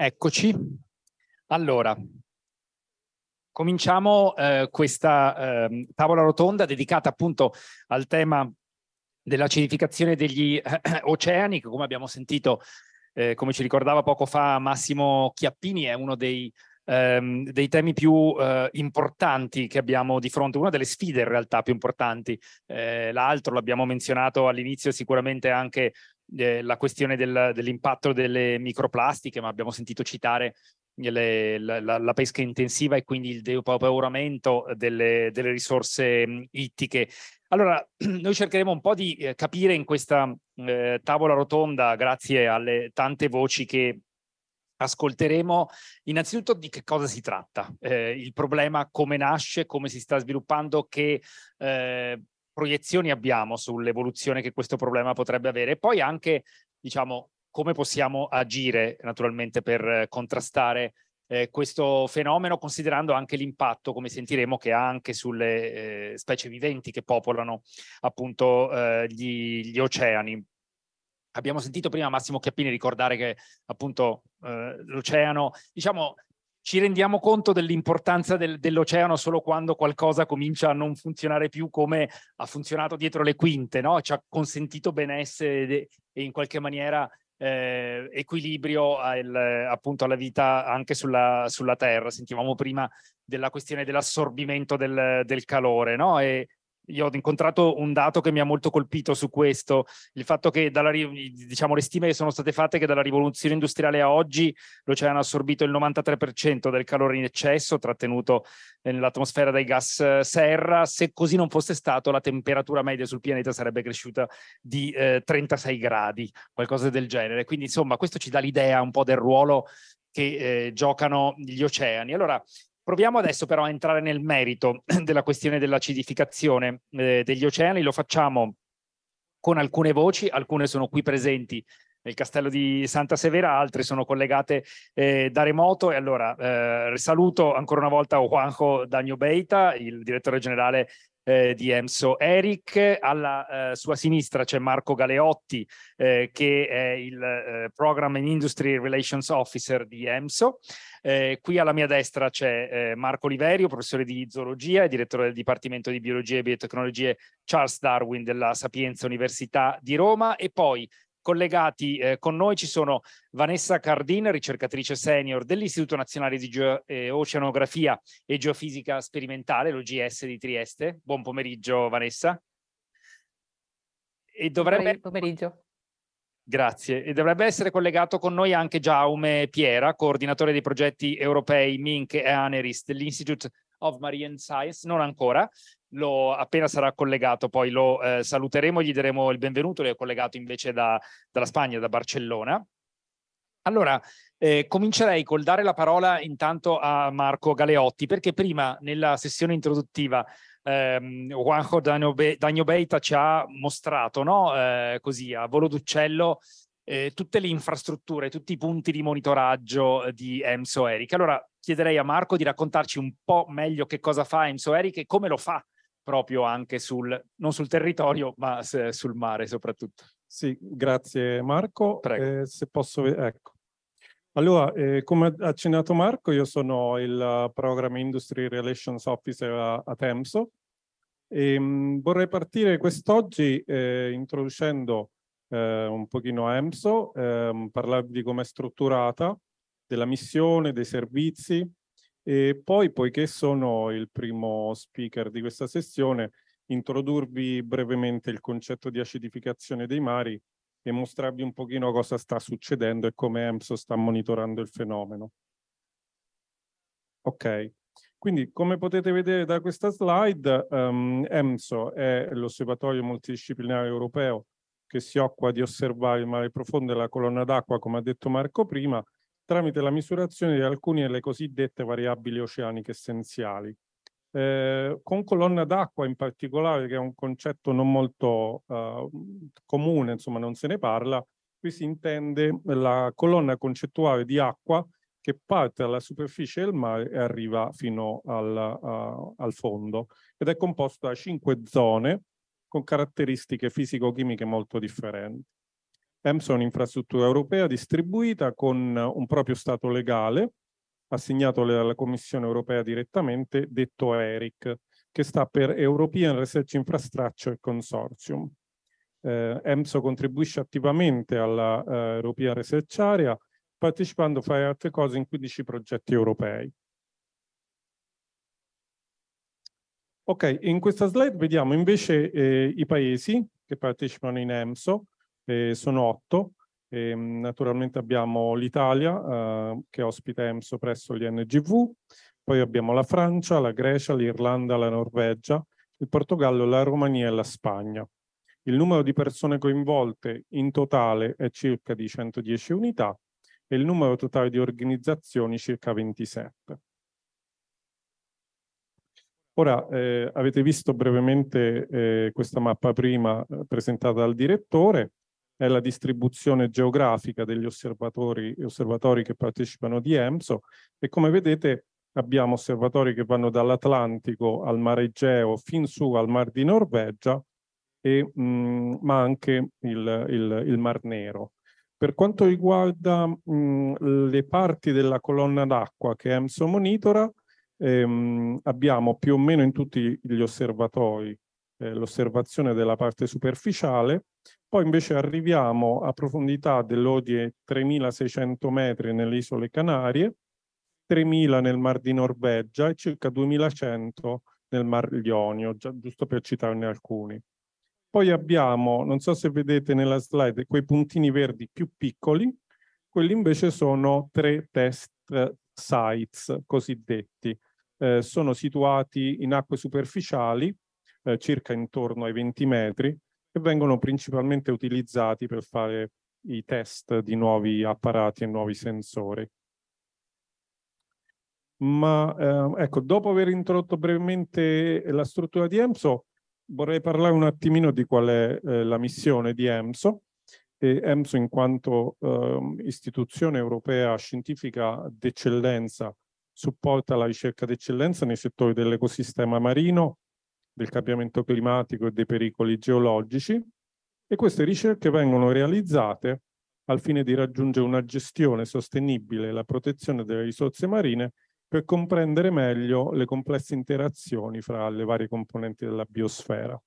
Eccoci. Allora, cominciamo eh, questa eh, tavola rotonda dedicata appunto al tema dell'acidificazione degli eh, oceani, che come abbiamo sentito, eh, come ci ricordava poco fa Massimo Chiappini, è uno dei, ehm, dei temi più eh, importanti che abbiamo di fronte, una delle sfide in realtà più importanti. Eh, l'altro l'abbiamo menzionato all'inizio sicuramente anche eh, la questione del, dell'impatto delle microplastiche, ma abbiamo sentito citare eh, le, la, la, pesca intensiva e quindi il depauperamento delle, delle, risorse mm, ittiche. Allora, noi cercheremo un po' di eh, capire in questa eh, tavola rotonda, grazie alle tante voci che ascolteremo innanzitutto di che cosa si tratta, eh, il problema come nasce, come si sta sviluppando, che eh, proiezioni abbiamo sull'evoluzione che questo problema potrebbe avere e poi anche, diciamo, come possiamo agire naturalmente per eh, contrastare eh, questo fenomeno, considerando anche l'impatto, come sentiremo, che ha anche sulle eh, specie viventi che popolano appunto eh, gli, gli oceani. Abbiamo sentito prima Massimo Chiappini ricordare che appunto eh, l'oceano, diciamo, ci rendiamo conto dell'importanza del, dell'oceano solo quando qualcosa comincia a non funzionare più come ha funzionato dietro le quinte, no? ci ha consentito benessere e in qualche maniera eh, equilibrio al, appunto alla vita anche sulla, sulla, Terra. Sentivamo prima della questione dell'assorbimento del, del calore no? e, io ho incontrato un dato che mi ha molto colpito su questo, il fatto che dalla, diciamo, le stime che sono state fatte che dalla rivoluzione industriale a oggi l'oceano ha assorbito il 93% del calore in eccesso trattenuto nell'atmosfera dai gas eh, serra, se così non fosse stato la temperatura media sul pianeta sarebbe cresciuta di eh, 36 gradi, qualcosa del genere. Quindi insomma questo ci dà l'idea un po' del ruolo che eh, giocano gli oceani. Allora, Proviamo adesso però a entrare nel merito della questione dell'acidificazione eh, degli oceani, lo facciamo con alcune voci, alcune sono qui presenti nel castello di Santa Severa, altre sono collegate eh, da remoto e allora eh, saluto ancora una volta Juanjo Dagno Beita, il direttore generale eh, di EMSO Eric. Alla eh, sua sinistra c'è Marco Galeotti, eh, che è il eh, Program and Industry Relations Officer di EMSO. Eh, qui alla mia destra c'è Marco Liverio, professore di zoologia e direttore del Dipartimento di Biologia e Biotecnologie Charles Darwin della Sapienza Università di Roma. E poi Collegati eh, con noi ci sono Vanessa Cardin, ricercatrice senior dell'Istituto Nazionale di Geo- eh, Oceanografia e Geofisica Sperimentale, l'OGS di Trieste. Buon pomeriggio Vanessa. E dovrebbe... Buon pomeriggio. Grazie. E dovrebbe essere collegato con noi anche Giaume Piera, coordinatore dei progetti europei MINC e ANERIS dell'Institute of Marine Science, non ancora, lo, appena sarà collegato, poi lo eh, saluteremo, gli daremo il benvenuto, lui è collegato invece da, dalla Spagna, da Barcellona. Allora, eh, comincerei col dare la parola intanto a Marco Galeotti, perché prima nella sessione introduttiva ehm, Juanjo Dagnobe, Dagnobeita ci ha mostrato, no? eh, così, a volo d'uccello, eh, tutte le infrastrutture, tutti i punti di monitoraggio eh, di EMSO Eric. Allora chiederei a Marco di raccontarci un po' meglio che cosa fa EMSO Eric e come lo fa proprio anche sul, non sul territorio, ma sul mare soprattutto. Sì, grazie Marco. Eh, se posso, ecco. Allora, eh, come ha accennato Marco, io sono il eh, Program Industry Relations Officer a, a Temso e ehm, mh, vorrei partire quest'oggi eh, introducendo eh, un pochino EMSO, ehm, parlarvi di come è strutturata, della missione, dei servizi, e poi, poiché sono il primo speaker di questa sessione, introdurvi brevemente il concetto di acidificazione dei mari e mostrarvi un pochino cosa sta succedendo e come EMSO sta monitorando il fenomeno. Ok, quindi come potete vedere da questa slide, um, ehm, EMSO è l'osservatorio multidisciplinare europeo che si occupa di osservare il mare profondo e la colonna d'acqua, come ha detto Marco prima, tramite la misurazione di alcune delle cosiddette variabili oceaniche essenziali. Eh, con colonna d'acqua in particolare, che è un concetto non molto eh, comune, insomma non se ne parla, qui si intende la colonna concettuale di acqua che parte dalla superficie del mare e arriva fino al, uh, al fondo ed è composta da cinque zone con caratteristiche fisico-chimiche molto differenti. EMSA è un'infrastruttura europea distribuita con un proprio stato legale assegnato dalla Commissione europea direttamente, detto ERIC, che sta per European Research Infrastructure Consortium. Eh, EMSO contribuisce attivamente alla eh, European Research Area, partecipando fra le altre cose in 15 progetti europei. Ok, in questa slide vediamo invece eh, i paesi che partecipano in EMSO, eh, sono otto. E, ehm, naturalmente abbiamo l'Italia eh, che ospita EMSO presso gli NGV, poi abbiamo la Francia, la Grecia, l'Irlanda, la Norvegia, il Portogallo, la Romania e la Spagna. Il numero di persone coinvolte in totale è circa di 110 unità e il numero totale di organizzazioni circa 27. Ora, eh, avete visto brevemente eh, questa mappa prima eh, presentata dal direttore, è la distribuzione geografica degli osservatori, osservatori che partecipano di EMSO e come vedete abbiamo osservatori che vanno dall'Atlantico al mare Egeo fin su al mar di Norvegia, e, mh, mm, ma anche il, il, il, Mar Nero. Per quanto riguarda mh, mm, le parti della colonna d'acqua che EMSO monitora, ehm, abbiamo più o meno in tutti gli osservatori eh, l'osservazione della parte superficiale, poi invece arriviamo a profondità dell'Odie 3.600 metri nelle isole Canarie, 3.000 nel Mar di Norvegia e circa 2.100 nel Mar Ionio, giusto per citarne alcuni. Poi abbiamo, non so se vedete nella slide, quei puntini verdi più piccoli, quelli invece sono tre test eh, sites cosiddetti. Eh, sono situati in acque superficiali, eh, circa intorno ai 20 metri, che vengono principalmente utilizzati per fare i test di nuovi apparati e nuovi sensori. Ma eh, ecco, dopo aver introdotto brevemente la struttura di EMSO, vorrei parlare un attimino di qual è eh, la missione di EMSO. E EMSO in quanto eh, istituzione europea scientifica d'eccellenza supporta la ricerca d'eccellenza nei settori dell'ecosistema marino, del cambiamento climatico e dei pericoli geologici e queste ricerche vengono realizzate al fine di raggiungere una gestione sostenibile e la protezione delle risorse marine per comprendere meglio le complesse interazioni fra le varie componenti della biosfera.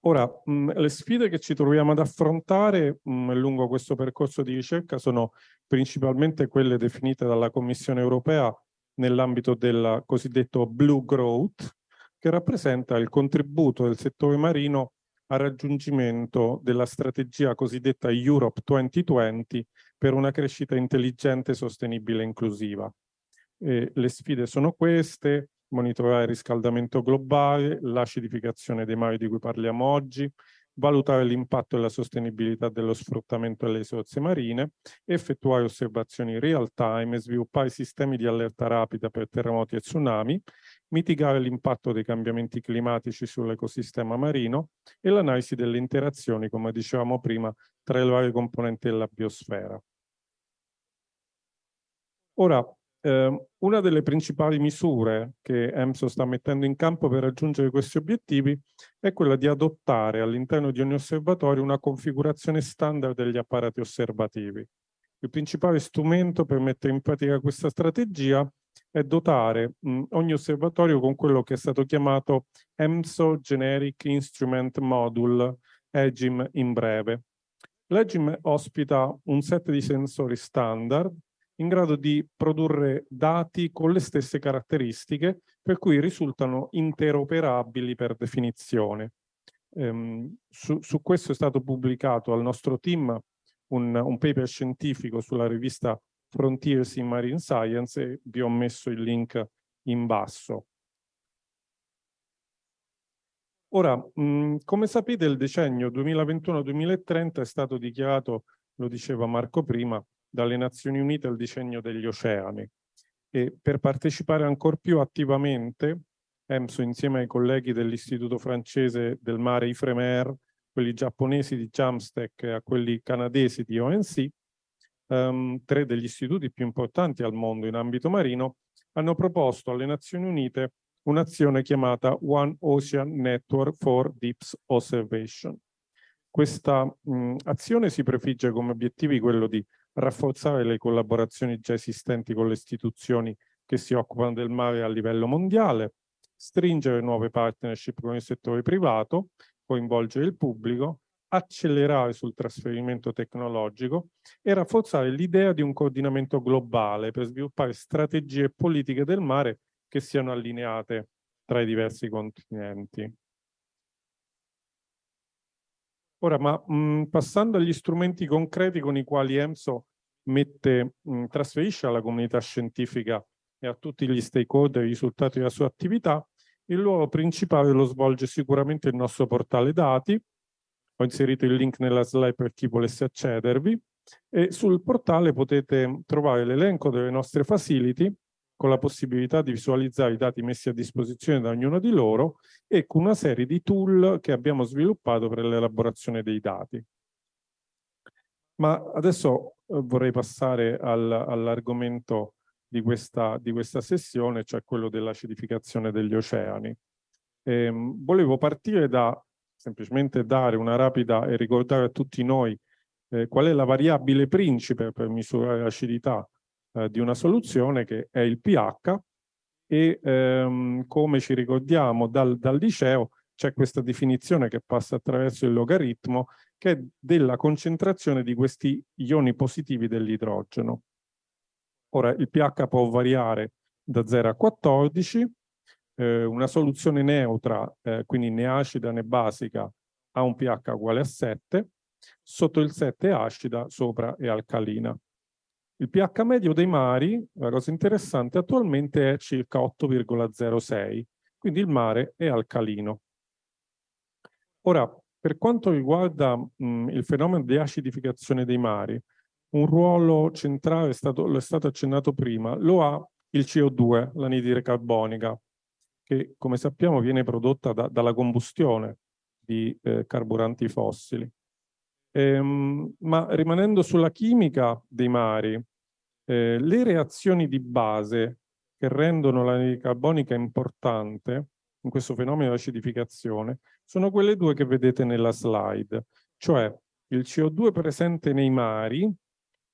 Ora, mm, le sfide che ci troviamo ad affrontare mm, lungo questo percorso di ricerca sono principalmente quelle definite dalla Commissione europea nell'ambito del cosiddetto Blue Growth, che rappresenta il contributo del settore marino al raggiungimento della strategia cosiddetta Europe 2020 per una crescita intelligente, sostenibile e inclusiva. E le sfide sono queste, monitorare il riscaldamento globale, l'acidificazione dei mari di cui parliamo oggi, valutare l'impatto e la sostenibilità dello sfruttamento delle risorse marine, effettuare osservazioni real time, sviluppare sistemi di allerta rapida per terremoti e tsunami, mitigare l'impatto dei cambiamenti climatici sull'ecosistema marino e l'analisi delle interazioni, come dicevamo prima, tra le varie componenti della biosfera. Ora eh, una delle principali misure che EMSO sta mettendo in campo per raggiungere questi obiettivi è quella di adottare all'interno di ogni osservatorio una configurazione standard degli apparati osservativi. Il principale strumento per mettere in pratica questa strategia è dotare mh, ogni osservatorio con quello che è stato chiamato EMSO Generic Instrument Module, EGIM in breve. L'EGIM ospita un set di sensori standard in grado di produrre dati con le stesse caratteristiche, per cui risultano interoperabili per definizione. Ehm, su, su, questo è stato pubblicato al nostro team un, un, paper scientifico sulla rivista Frontiers in Marine Science e vi ho messo il link in basso. Ora, mh, mm, come sapete il decennio 2021-2030 è stato dichiarato, lo diceva Marco prima, dalle Nazioni Unite al disegno degli oceani e per partecipare ancora più attivamente EMSO insieme ai colleghi dell'Istituto francese del mare Ifremer, quelli giapponesi di Jamstec e a quelli canadesi di ONC, um, ehm, tre degli istituti più importanti al mondo in ambito marino, hanno proposto alle Nazioni Unite un'azione chiamata One Ocean Network for Deep Observation. Questa mh, azione si prefigge come obiettivi quello di rafforzare le collaborazioni già esistenti con le istituzioni che si occupano del mare a livello mondiale, stringere nuove partnership con il settore privato, coinvolgere il pubblico, accelerare sul trasferimento tecnologico e rafforzare l'idea di un coordinamento globale per sviluppare strategie e politiche del mare che siano allineate tra i diversi continenti. Ora, ma mh, passando agli strumenti concreti con i quali EMSO mette, mh, trasferisce alla comunità scientifica e a tutti gli stakeholder i risultati della sua attività, il ruolo principale lo svolge sicuramente il nostro portale dati. Ho inserito il link nella slide per chi volesse accedervi. E sul portale potete trovare l'elenco delle nostre facility con la possibilità di visualizzare i dati messi a disposizione da ognuno di loro e con una serie di tool che abbiamo sviluppato per l'elaborazione dei dati. Ma adesso eh, vorrei passare al, all'argomento di questa, di questa sessione, cioè quello dell'acidificazione degli oceani. Eh, volevo partire da semplicemente dare una rapida e ricordare a tutti noi eh, qual è la variabile principe per misurare l'acidità eh, di una soluzione che è il pH e ehm, come ci ricordiamo dal, dal liceo c'è questa definizione che passa attraverso il logaritmo che è della concentrazione di questi ioni positivi dell'idrogeno. Ora il pH può variare da 0 a 14, eh, una soluzione neutra, eh, quindi né acida né basica, ha un pH uguale a 7, sotto il 7 è acida, sopra è alcalina. Il pH medio dei mari, la cosa interessante, attualmente è circa 8,06, quindi il mare è alcalino. Ora, per quanto riguarda mh, mm, il fenomeno di acidificazione dei mari, un ruolo centrale, è stato, lo è stato accennato prima, lo ha il CO2, l'anidride carbonica, che come sappiamo viene prodotta da, dalla combustione di eh, carburanti fossili. Ehm, ma rimanendo sulla chimica dei mari, eh, le reazioni di base che rendono l'anidride carbonica importante in questo fenomeno di acidificazione sono quelle due che vedete nella slide, cioè il CO2 presente nei mari,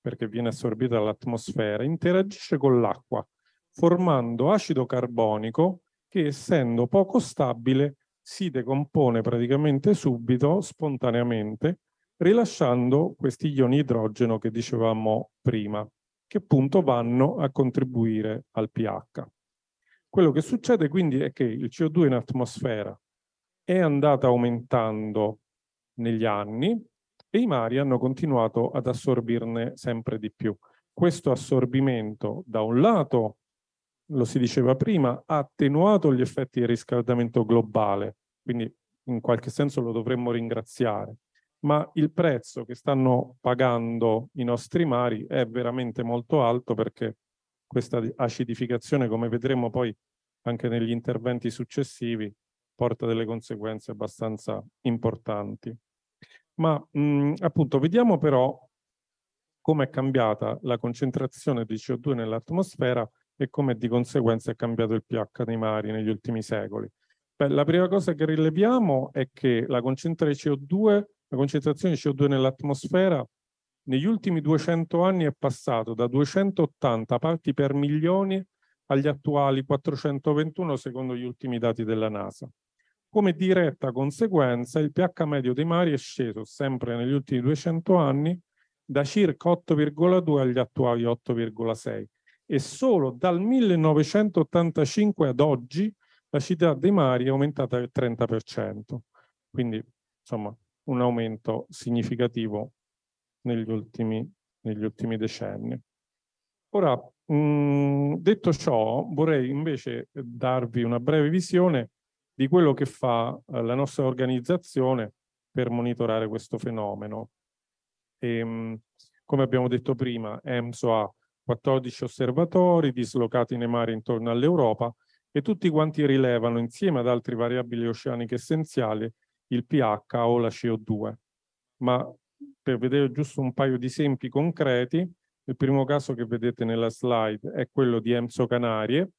perché viene assorbito dall'atmosfera, interagisce con l'acqua, formando acido carbonico che essendo poco stabile si decompone praticamente subito, spontaneamente, rilasciando questi ioni idrogeno che dicevamo prima, che appunto vanno a contribuire al pH. Quello che succede quindi è che il CO2 in atmosfera è andato aumentando negli anni e i mari hanno continuato ad assorbirne sempre di più. Questo assorbimento, da un lato, lo si diceva prima, ha attenuato gli effetti del riscaldamento globale, quindi in qualche senso lo dovremmo ringraziare ma il prezzo che stanno pagando i nostri mari è veramente molto alto perché questa acidificazione, come vedremo poi anche negli interventi successivi, porta delle conseguenze abbastanza importanti. Ma mh, mm, appunto vediamo però come è cambiata la concentrazione di CO2 nell'atmosfera e come di conseguenza è cambiato il pH dei mari negli ultimi secoli. Beh, la prima cosa che rileviamo è che la concentrazione di CO2 la concentrazione di CO2 nell'atmosfera negli ultimi 200 anni è passato da 280 parti per milione agli attuali 421 secondo gli ultimi dati della NASA. Come diretta conseguenza, il pH medio dei mari è sceso sempre negli ultimi 200 anni da circa 8,2 agli attuali 8,6 e solo dal 1985 ad oggi la città dei mari è aumentata del 30%. Quindi, insomma, un aumento significativo negli ultimi, negli ultimi decenni. Ora, mh, mm, detto ciò, vorrei invece darvi una breve visione di quello che fa eh, la nostra organizzazione per monitorare questo fenomeno. E, ehm, mh, come abbiamo detto prima, EMSO ha 14 osservatori dislocati nei mari intorno all'Europa e tutti quanti rilevano insieme ad altre variabili oceaniche essenziali il pH o la CO2. Ma per vedere giusto un paio di esempi concreti, il primo caso che vedete nella slide è quello di Emso Canarie,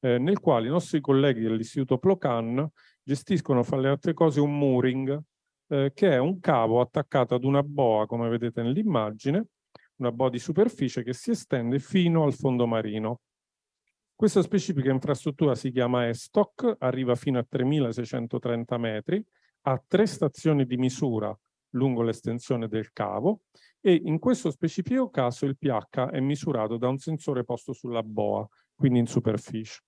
eh, nel quale i nostri colleghi dell'Istituto Plocan gestiscono, fra le altre cose, un mooring, eh, che è un cavo attaccato ad una boa, come vedete nell'immagine, una boa di superficie che si estende fino al fondo marino. Questa specifica infrastruttura si chiama ESTOC, arriva fino a 3630 metri ha tre stazioni di misura lungo l'estensione del cavo e in questo specifico caso il pH è misurato da un sensore posto sulla boa, quindi in superficie.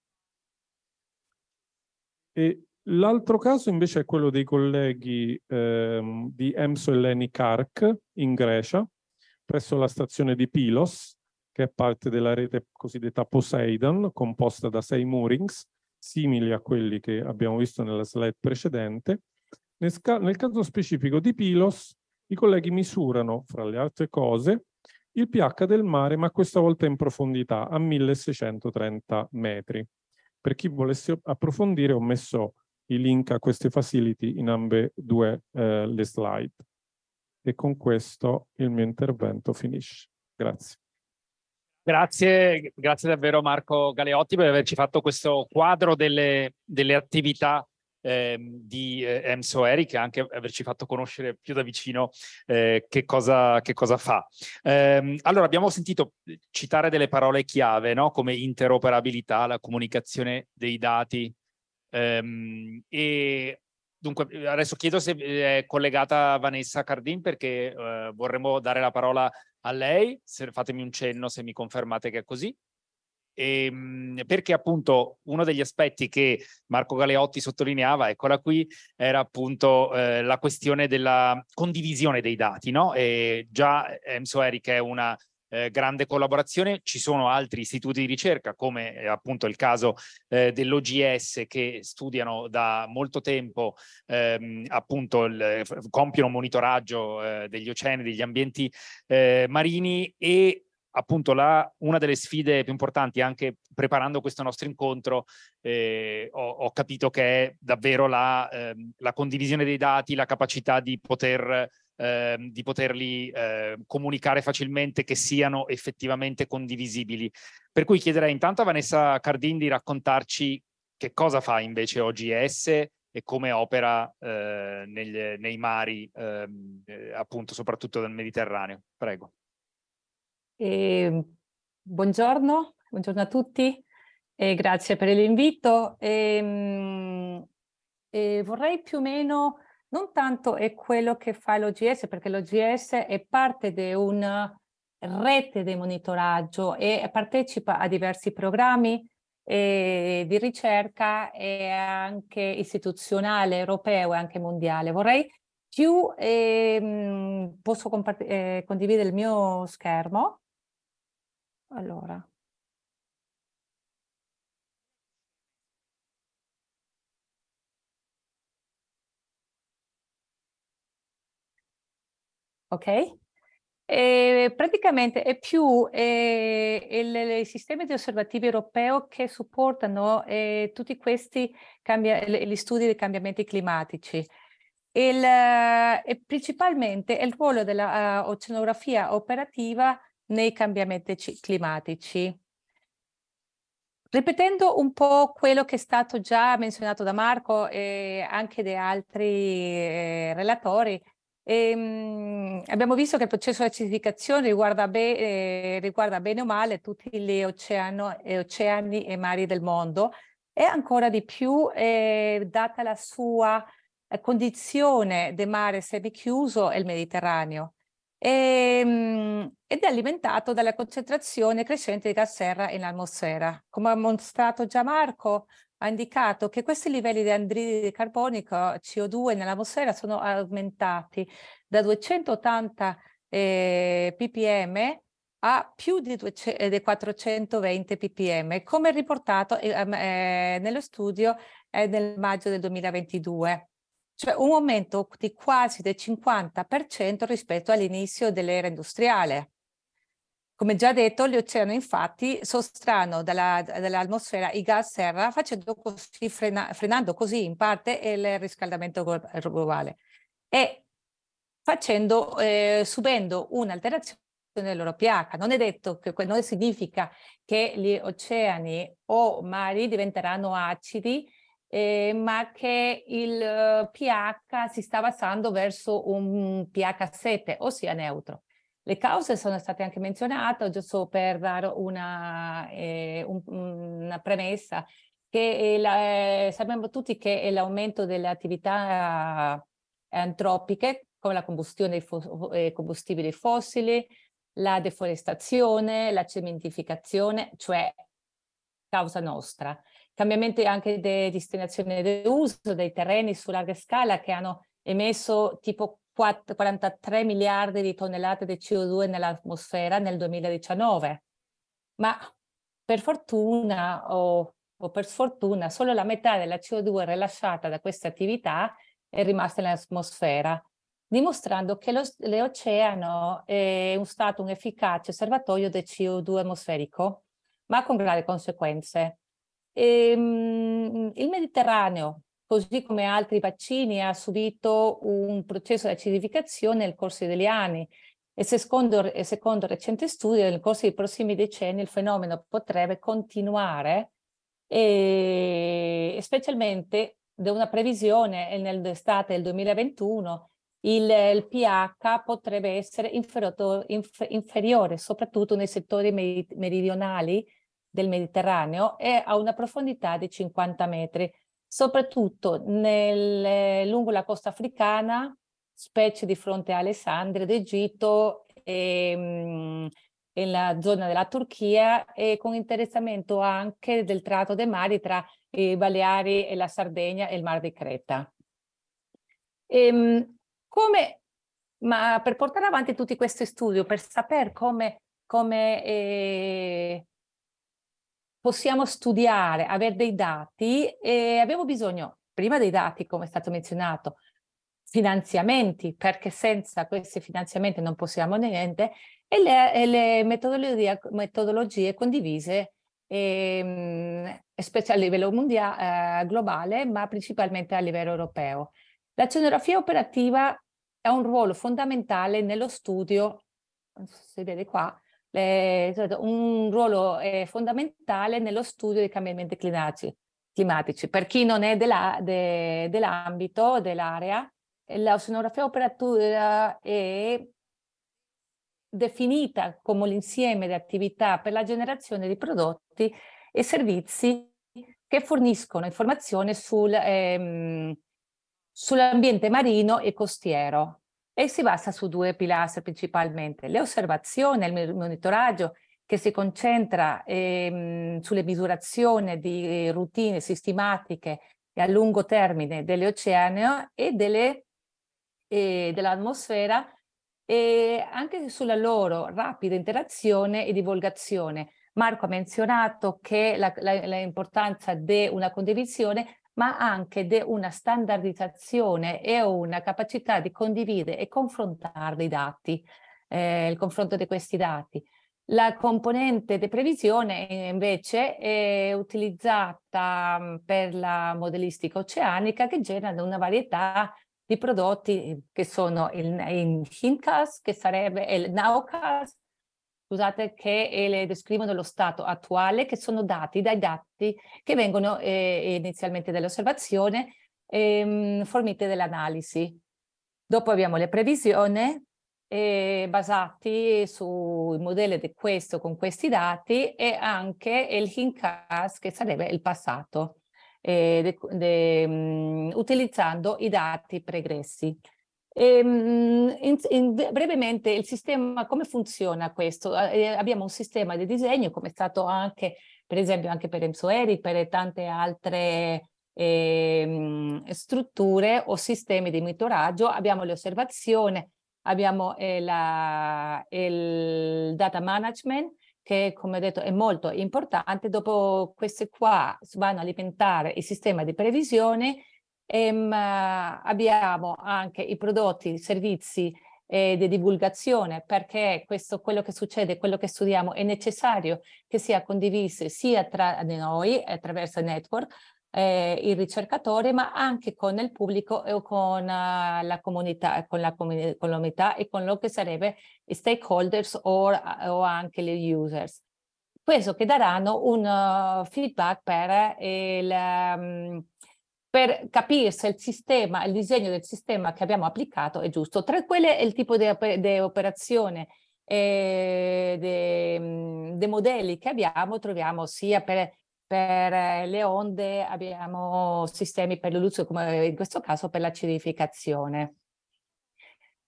l'altro caso invece è quello dei colleghi ehm, di Emso Eleni Kark in Grecia, presso la stazione di Pilos, che è parte della rete cosiddetta Poseidon, composta da sei moorings, simili a quelli che abbiamo visto nella slide precedente, nel, nel caso specifico di Pilos, i colleghi misurano, fra le altre cose, il pH del mare, ma questa volta in profondità, a 1630 metri. Per chi volesse approfondire ho messo i link a queste facility in ambe due eh, le slide. E con questo il mio intervento finisce. Grazie. Grazie, grazie davvero Marco Galeotti per averci fatto questo quadro delle, delle attività ehm, di eh, Emso Eri che anche averci fatto conoscere più da vicino eh, che, cosa, che, cosa, fa. Ehm, allora abbiamo sentito citare delle parole chiave no? come interoperabilità, la comunicazione dei dati ehm, e Dunque, adesso chiedo se eh, è collegata Vanessa Cardin perché eh, vorremmo dare la parola a lei. Se, fatemi un cenno se mi confermate che è così. E, ehm, perché appunto uno degli aspetti che Marco Galeotti sottolineava, eccola qui, era appunto eh, la questione della condivisione dei dati, no? E già EMSO Eric è una eh, grande collaborazione, ci sono altri istituti di ricerca come eh, appunto il caso eh, dell'OGS che studiano da molto tempo ehm, appunto il, compiono monitoraggio eh, degli oceani, degli ambienti eh, marini e appunto la, una delle sfide più importanti anche preparando questo nostro incontro eh, ho, ho, capito che è davvero la, eh, la, condivisione dei dati, la capacità di, poter, eh, di poterli ehm, comunicare facilmente, che siano effettivamente condivisibili. Per cui chiederei intanto a Vanessa Cardin di raccontarci che cosa fa invece OGS e come opera eh, negli, nei mari, ehm, eh, appunto soprattutto nel Mediterraneo. Prego. E ehm, buongiorno, buongiorno a tutti e grazie per l'invito. E, ehm, e vorrei più o meno, non tanto è quello che fa l'OGS, perché l'OGS è parte di una rete di monitoraggio e partecipa a diversi programmi eh, di ricerca e anche istituzionale, europeo e anche mondiale. Vorrei più, eh, posso eh, condividere il mio schermo? Allora Okay. Ehm, praticamente è più, ehm, il il sistema di osservativi europeo che supportano, ehm, tutti questi cambia l gli studi dei cambiamenti climatici. Il eh, e principalmente è il ruolo della, uhm, oceanografia operativa nei cambiamenti climatici. Ripetendo un po' quello che è stato già menzionato da Marco e anche da altri eh, relatori, ehm, abbiamo visto che il processo di acidificazione riguarda, be eh, riguarda bene o male tutti gli oceano, eh, oceani e mari del mondo e ancora di più, eh, data la sua eh, condizione di mare semichiuso, è il Mediterraneo e, ehm, ed è alimentato dalla concentrazione crescente di gas serra in atmosfera. Come ha mostrato già Marco, ha indicato che questi livelli di anidride carbonica CO2 nell'atmosfera sono aumentati da 280 eh, ppm a più di 420 eh, ppm, come riportato ehm, eh, nello studio eh, nel maggio del 2022 cioè un aumento di quasi del 50% rispetto all'inizio dell'era industriale. Come già detto, gli oceani infatti sottrano dall'atmosfera i gas serra, facendo così, frena, frenando così in parte il riscaldamento globale e facendo, eh, subendo un'alterazione del loro pH. Non è detto che non significa che gli oceani o mari diventeranno acidi, eh, ma che il eh, pH si sta abbassando verso un pH 7, ossia neutro. Le cause sono state anche menzionate, giusto per dare una, eh, un, una premessa, che la, eh, sappiamo tutti che l'aumento delle attività eh, antropiche, come la combustione dei fo- eh, combustibili fossili, la deforestazione, la cementificazione, cioè causa nostra, cambiamenti anche di destinazione dell'uso dei terreni su larga scala che hanno emesso tipo 4, 43 miliardi di tonnellate di CO2 nell'atmosfera nel 2019. Ma per fortuna o, o per sfortuna solo la metà della CO2 rilasciata da queste attività è rimasta nell'atmosfera dimostrando che l'oceano è stato un efficace serbatoio del CO2 atmosferico, ma con gravi conseguenze. Ehm, il Mediterraneo, così come altri vaccini, ha subito un processo di acidificazione nel corso degli anni e secondo, e secondo recenti studi nel corso dei prossimi decenni il fenomeno potrebbe continuare, ehm, e, specialmente da una previsione nell'estate del 2021 il, il, pH potrebbe essere infer, inferiore, soprattutto nei settori meridionali del Mediterraneo è a una profondità di 50 metri, soprattutto nel, lungo la costa africana, specie di fronte a Alessandria d'Egitto ehm, e, nella zona della Turchia e con interessamento anche del tratto dei mari tra i Baleari e la Sardegna e il Mar di Creta. E, ehm, come, ma per portare avanti tutti questi studi, per sapere come, come eh, possiamo studiare, avere dei dati e abbiamo bisogno, prima dei dati, come è stato menzionato, finanziamenti, perché senza questi finanziamenti non possiamo niente, e le, e le metodologie, metodologie, condivise, ehm, e, specie a livello mondiale, eh, globale, ma principalmente a livello europeo. La scenografia operativa ha un ruolo fondamentale nello studio, si vede qua, eh, le, cioè, un ruolo eh, fondamentale nello studio dei cambiamenti climatici. climatici. Per chi non è della, de, dell'ambito, dell'area, eh, l'oceanografia operatura è definita come l'insieme di attività per la generazione di prodotti e servizi che forniscono informazioni sul, ehm, sull'ambiente marino e costiero e si basa su due pilastri principalmente, le osservazioni il monitoraggio che si concentra ehm, sulle misurazioni di eh, routine sistematiche e a lungo termine dell'oceano e delle, eh, dell'atmosfera e anche sulla loro rapida interazione e divulgazione. Marco ha menzionato che l'importanza di una condivisione ma anche de- una standardizzazione e una capacità di condividere e confrontare i dati, eh, il confronto di questi dati. La componente di previsione eh, invece è utilizzata mm, per la modellistica oceanica che genera una varietà di prodotti eh, che sono il, il HINCAS, che sarebbe il NAUCAS, scusate, che eh, descrivono lo stato attuale, che sono dati dai dati che vengono eh, inizialmente dall'osservazione, ehm, fornite dall'analisi. Dopo abbiamo le previsioni eh, basate sui modelli di questo con questi dati e anche il HINCAS che sarebbe il passato, eh, de, de, um, utilizzando i dati pregressi. Ehm, in, in, brevemente il sistema, come funziona questo? Eh, abbiamo un sistema di disegno come è stato anche per esempio anche per Enzo Eri, per tante altre ehm, strutture o sistemi di monitoraggio, abbiamo le osservazioni, abbiamo eh, la, il data management che come detto è molto importante, dopo queste qua vanno a alimentare il sistema di previsione ehm, abbiamo anche i prodotti, i servizi eh, di divulgazione, perché questo, quello che succede, quello che studiamo, è necessario che sia condiviso sia tra di noi, attraverso il network, eh, il ricercatore, ma anche con il pubblico e con, uh, la, comunità, con la comunità, e con lo che sarebbe stakeholders o anche gli users. Questo che daranno un uh, feedback per il, um, per capire se il sistema, il disegno del sistema che abbiamo applicato è giusto. Tra quelle è il tipo di, di operazione eh, e mm, dei modelli che abbiamo, troviamo sia per, per eh, le onde, abbiamo sistemi per l'uso, come in questo caso per l'acidificazione.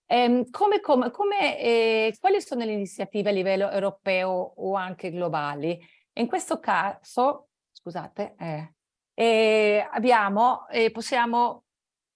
Ehm, come, come, come, eh, quali sono le iniziative a livello europeo o anche globali? In questo caso, scusate, eh, eh, abbiamo, eh, possiamo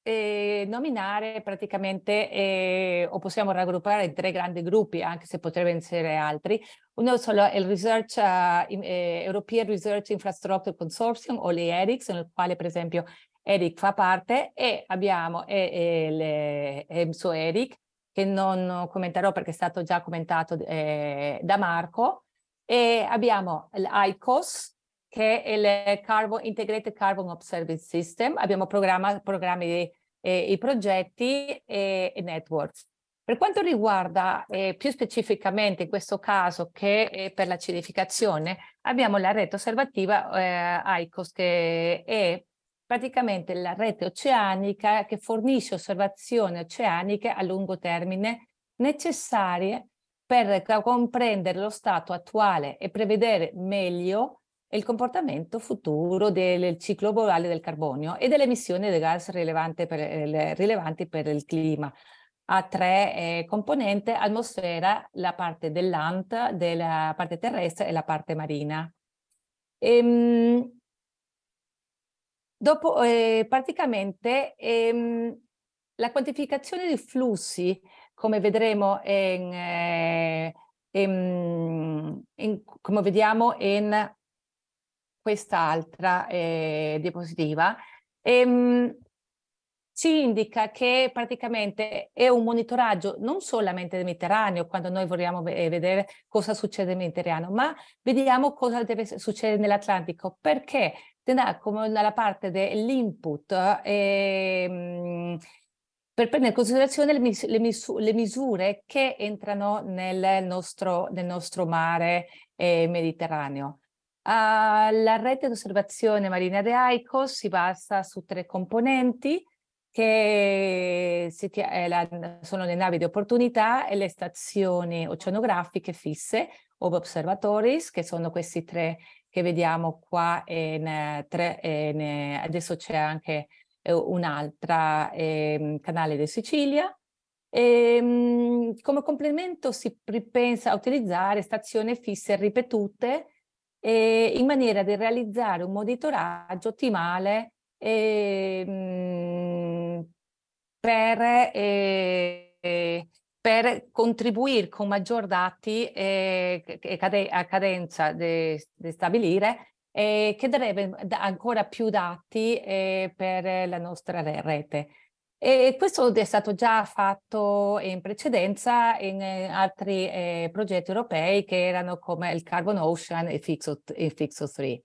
eh, nominare praticamente eh, o possiamo raggruppare in tre grandi gruppi, anche se potrebbero essere altri. Uno solo è il Research, eh, eh, European Research Infrastructure Consortium o l'ERICS, nel quale per esempio ERIC fa parte e abbiamo EMSO ERIC, che non commenterò perché è stato già commentato da Marco, e abbiamo l'ICOS, che è il Carbon, Integrated Carbon Observing System. Abbiamo programmi eh, i progetti e, e, networks. Per quanto riguarda eh, più specificamente in questo caso che per l'acidificazione, abbiamo la rete osservativa eh, ICOS che è praticamente la rete oceanica che fornisce osservazioni oceaniche a lungo termine necessarie per comprendere lo stato attuale e prevedere meglio e il comportamento futuro del ciclo globale del carbonio e delle emissioni di gas rilevanti per, eh, rilevanti per il clima. Ha tre eh, componenti, atmosfera, la parte dell'ANT, della parte terrestre e la parte marina. Ehm, dopo, eh, praticamente, ehm, la quantificazione dei flussi, come vedremo in, eh, in, in, come vediamo in quest'altra eh, diapositiva, ehm, ci indica che praticamente è un monitoraggio non solamente del Mediterraneo, quando noi vogliamo eh, vedere cosa succede nel Mediterraneo, ma vediamo cosa deve succedere nell'Atlantico, perché come nella parte dell'input ehm, per prendere in considerazione le, mis le, misu le misure che entrano nel nostro, nel nostro mare eh, Mediterraneo alla rete di osservazione marina de AICO si basa su tre componenti che eh, sono le navi di opportunità e le stazioni oceanografiche fisse o observatories, che sono questi tre che vediamo qua. In, tre, in, adesso c'è anche eh, un'altra eh, canale di Sicilia. E, ehm, come complemento si ripensa a utilizzare stazioni fisse ripetute eh, in maniera da realizzare un monitoraggio ottimale eh, mh, per, eh, per, contribuire con maggior dati eh, a cadenza di stabilire eh, che darebbe ancora più dati eh, per la nostra rete. E questo è stato già fatto in precedenza in eh, altri eh, progetti europei che erano come il Carbon Ocean e Fixo 3.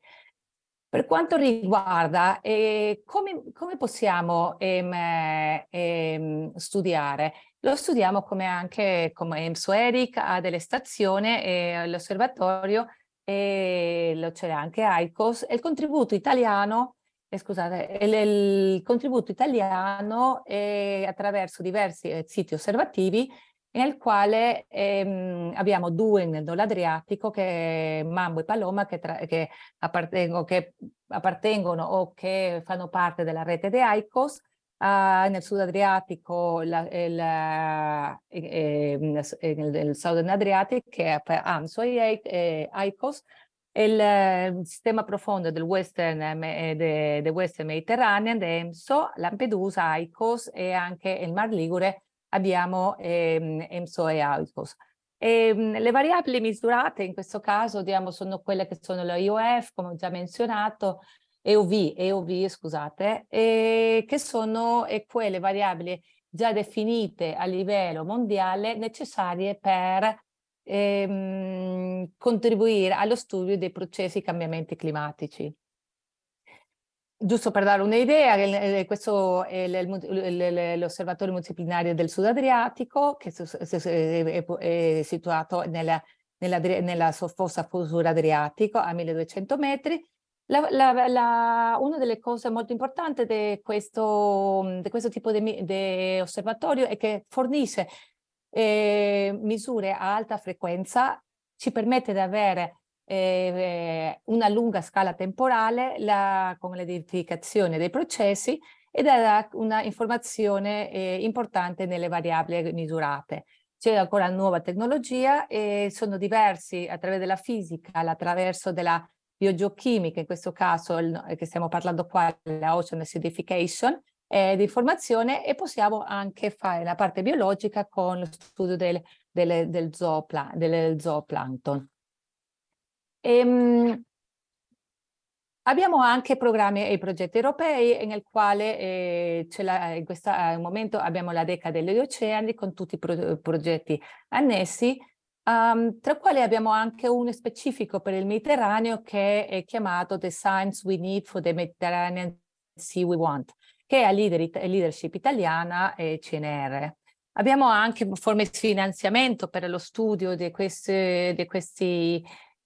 Per quanto riguarda eh, come, come, possiamo ehm, ehm, studiare, lo studiamo come anche come EMSO Eric ha delle stazioni, eh, l'osservatorio e lo c'è anche ICOS e il contributo italiano eh, scusate, il, il, contributo italiano è eh, attraverso diversi eh, siti osservativi nel quale ehm, abbiamo due nel Nord Adriatico, che Mambo e Paloma, che, tra, che, appartengo, che, appartengono o che fanno parte della rete di ICOS, Uh, ah, nel sud Adriatico, la, la, eh, ehm, nel, nel Southern Adriatic, che è per e ICOS, il sistema profondo del Western, eh, eh, de, de Western Mediterranean, EMSO, Lampedusa, AICOS e anche il Mar Ligure abbiamo ehm, EMSO e AICOS. E, ehm, le variabili misurate in questo caso diciamo, sono quelle che sono le IOF, come ho già menzionato, EOV, EOV scusate, e che sono e quelle variabili già definite a livello mondiale necessarie per ehm, contribuire allo studio dei processi di cambiamenti climatici. Giusto per dare un'idea, eh, questo è l'osservatorio multidisciplinare del Sud Adriatico, che è situato nella, nella, nella soffossa fusura Adriatico a 1200 metri, la, la, la, una delle cose molto importanti di questo, questo, tipo di osservatorio è che fornisce eh, misure a alta frequenza ci permette di avere eh, una lunga scala temporale la, con l'identificazione dei processi e darà una informazione eh, importante nelle variabili misurate. C'è ancora nuova tecnologia e sono diversi attraverso della fisica, attraverso della biogeochimica, in questo caso il, che stiamo parlando qua, la ocean acidification, eh, di formazione e possiamo anche fare la parte biologica con lo studio del, del, del, zoopla, del zooplancton. Ehm, Abbiamo anche programmi e progetti europei nel quale eh, la, in questo eh, momento abbiamo la Deca degli Oceani con tutti i pro progetti annessi, um, tra i quali abbiamo anche uno specifico per il Mediterraneo che è chiamato The Science We Need for the Mediterranean Sea We Want, che è leadership italiana e CNR. Abbiamo anche forme di finanziamento per lo studio di questi, di questi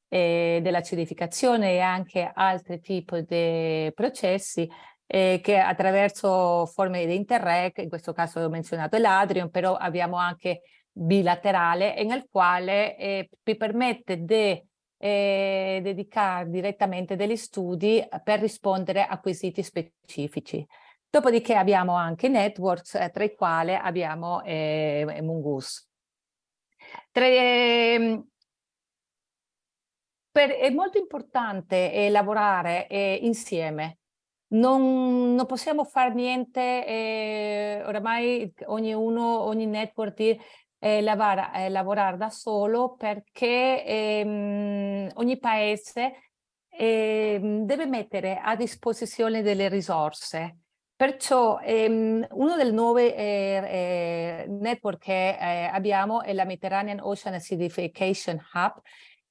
eh, della cedificazione e anche altri tipi di processi eh, che attraverso forme di interreg, in questo caso ho menzionato l'Adrium, però abbiamo anche bilaterale nel quale eh, vi permette di eh, dedicare direttamente degli studi per rispondere a quesiti specifici. Dopodiché abbiamo anche networks, eh, tra i quali abbiamo eh, Mongoose. Tre, ehm, per, è molto importante eh, lavorare eh, insieme. Non, non, possiamo fare niente, eh, oramai ognuno, ogni network eh, lavora, eh, lavorare da solo perché ehm, ogni paese ehm, deve mettere a disposizione delle risorse Perciò ehm, uno dei nuovi eh, eh, network che eh, abbiamo è la Mediterranean Ocean Acidification Hub,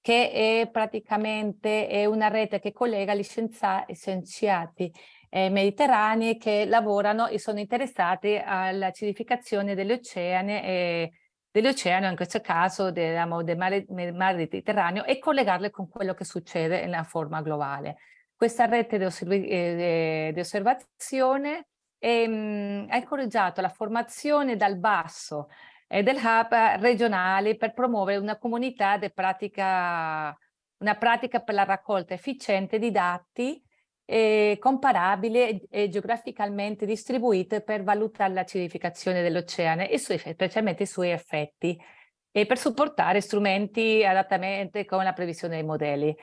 che è praticamente è una rete che collega gli scienziati eh, mediterranei che lavorano e sono interessati all'acidificazione dell'oceano e dell'oceano, in questo caso del, del mare, del Mediterraneo, e collegarle con quello che succede nella forma globale. Questa rete di, eh, osservazione ehm, ha incoraggiato la formazione dal basso e del hub regionale per promuovere una comunità di pratica, una pratica per la raccolta efficiente di dati eh, comparabili e geograficamente distribuite per valutare l'acidificazione dell'oceano e sui, specialmente i suoi effetti e per supportare strumenti adattamente come la previsione dei modelli.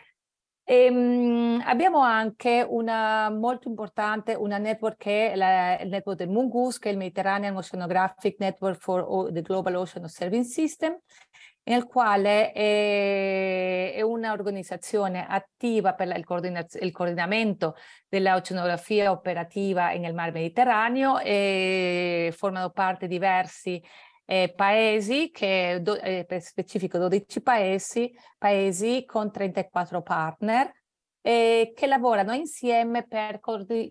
E, um, abbiamo anche una molto importante, una network che è la, il network del Mungus, che è il Mediterranean Oceanographic Network for o- the Global Ocean Observing System, nel quale è, è un'organizzazione attiva per la, il, coordinaz- il, coordinamento dell'oceanografia operativa nel Mar Mediterraneo e formano parte diversi eh, paesi, che, do, eh, per specifico 12 paesi, paesi con 34 partner eh, che lavorano insieme per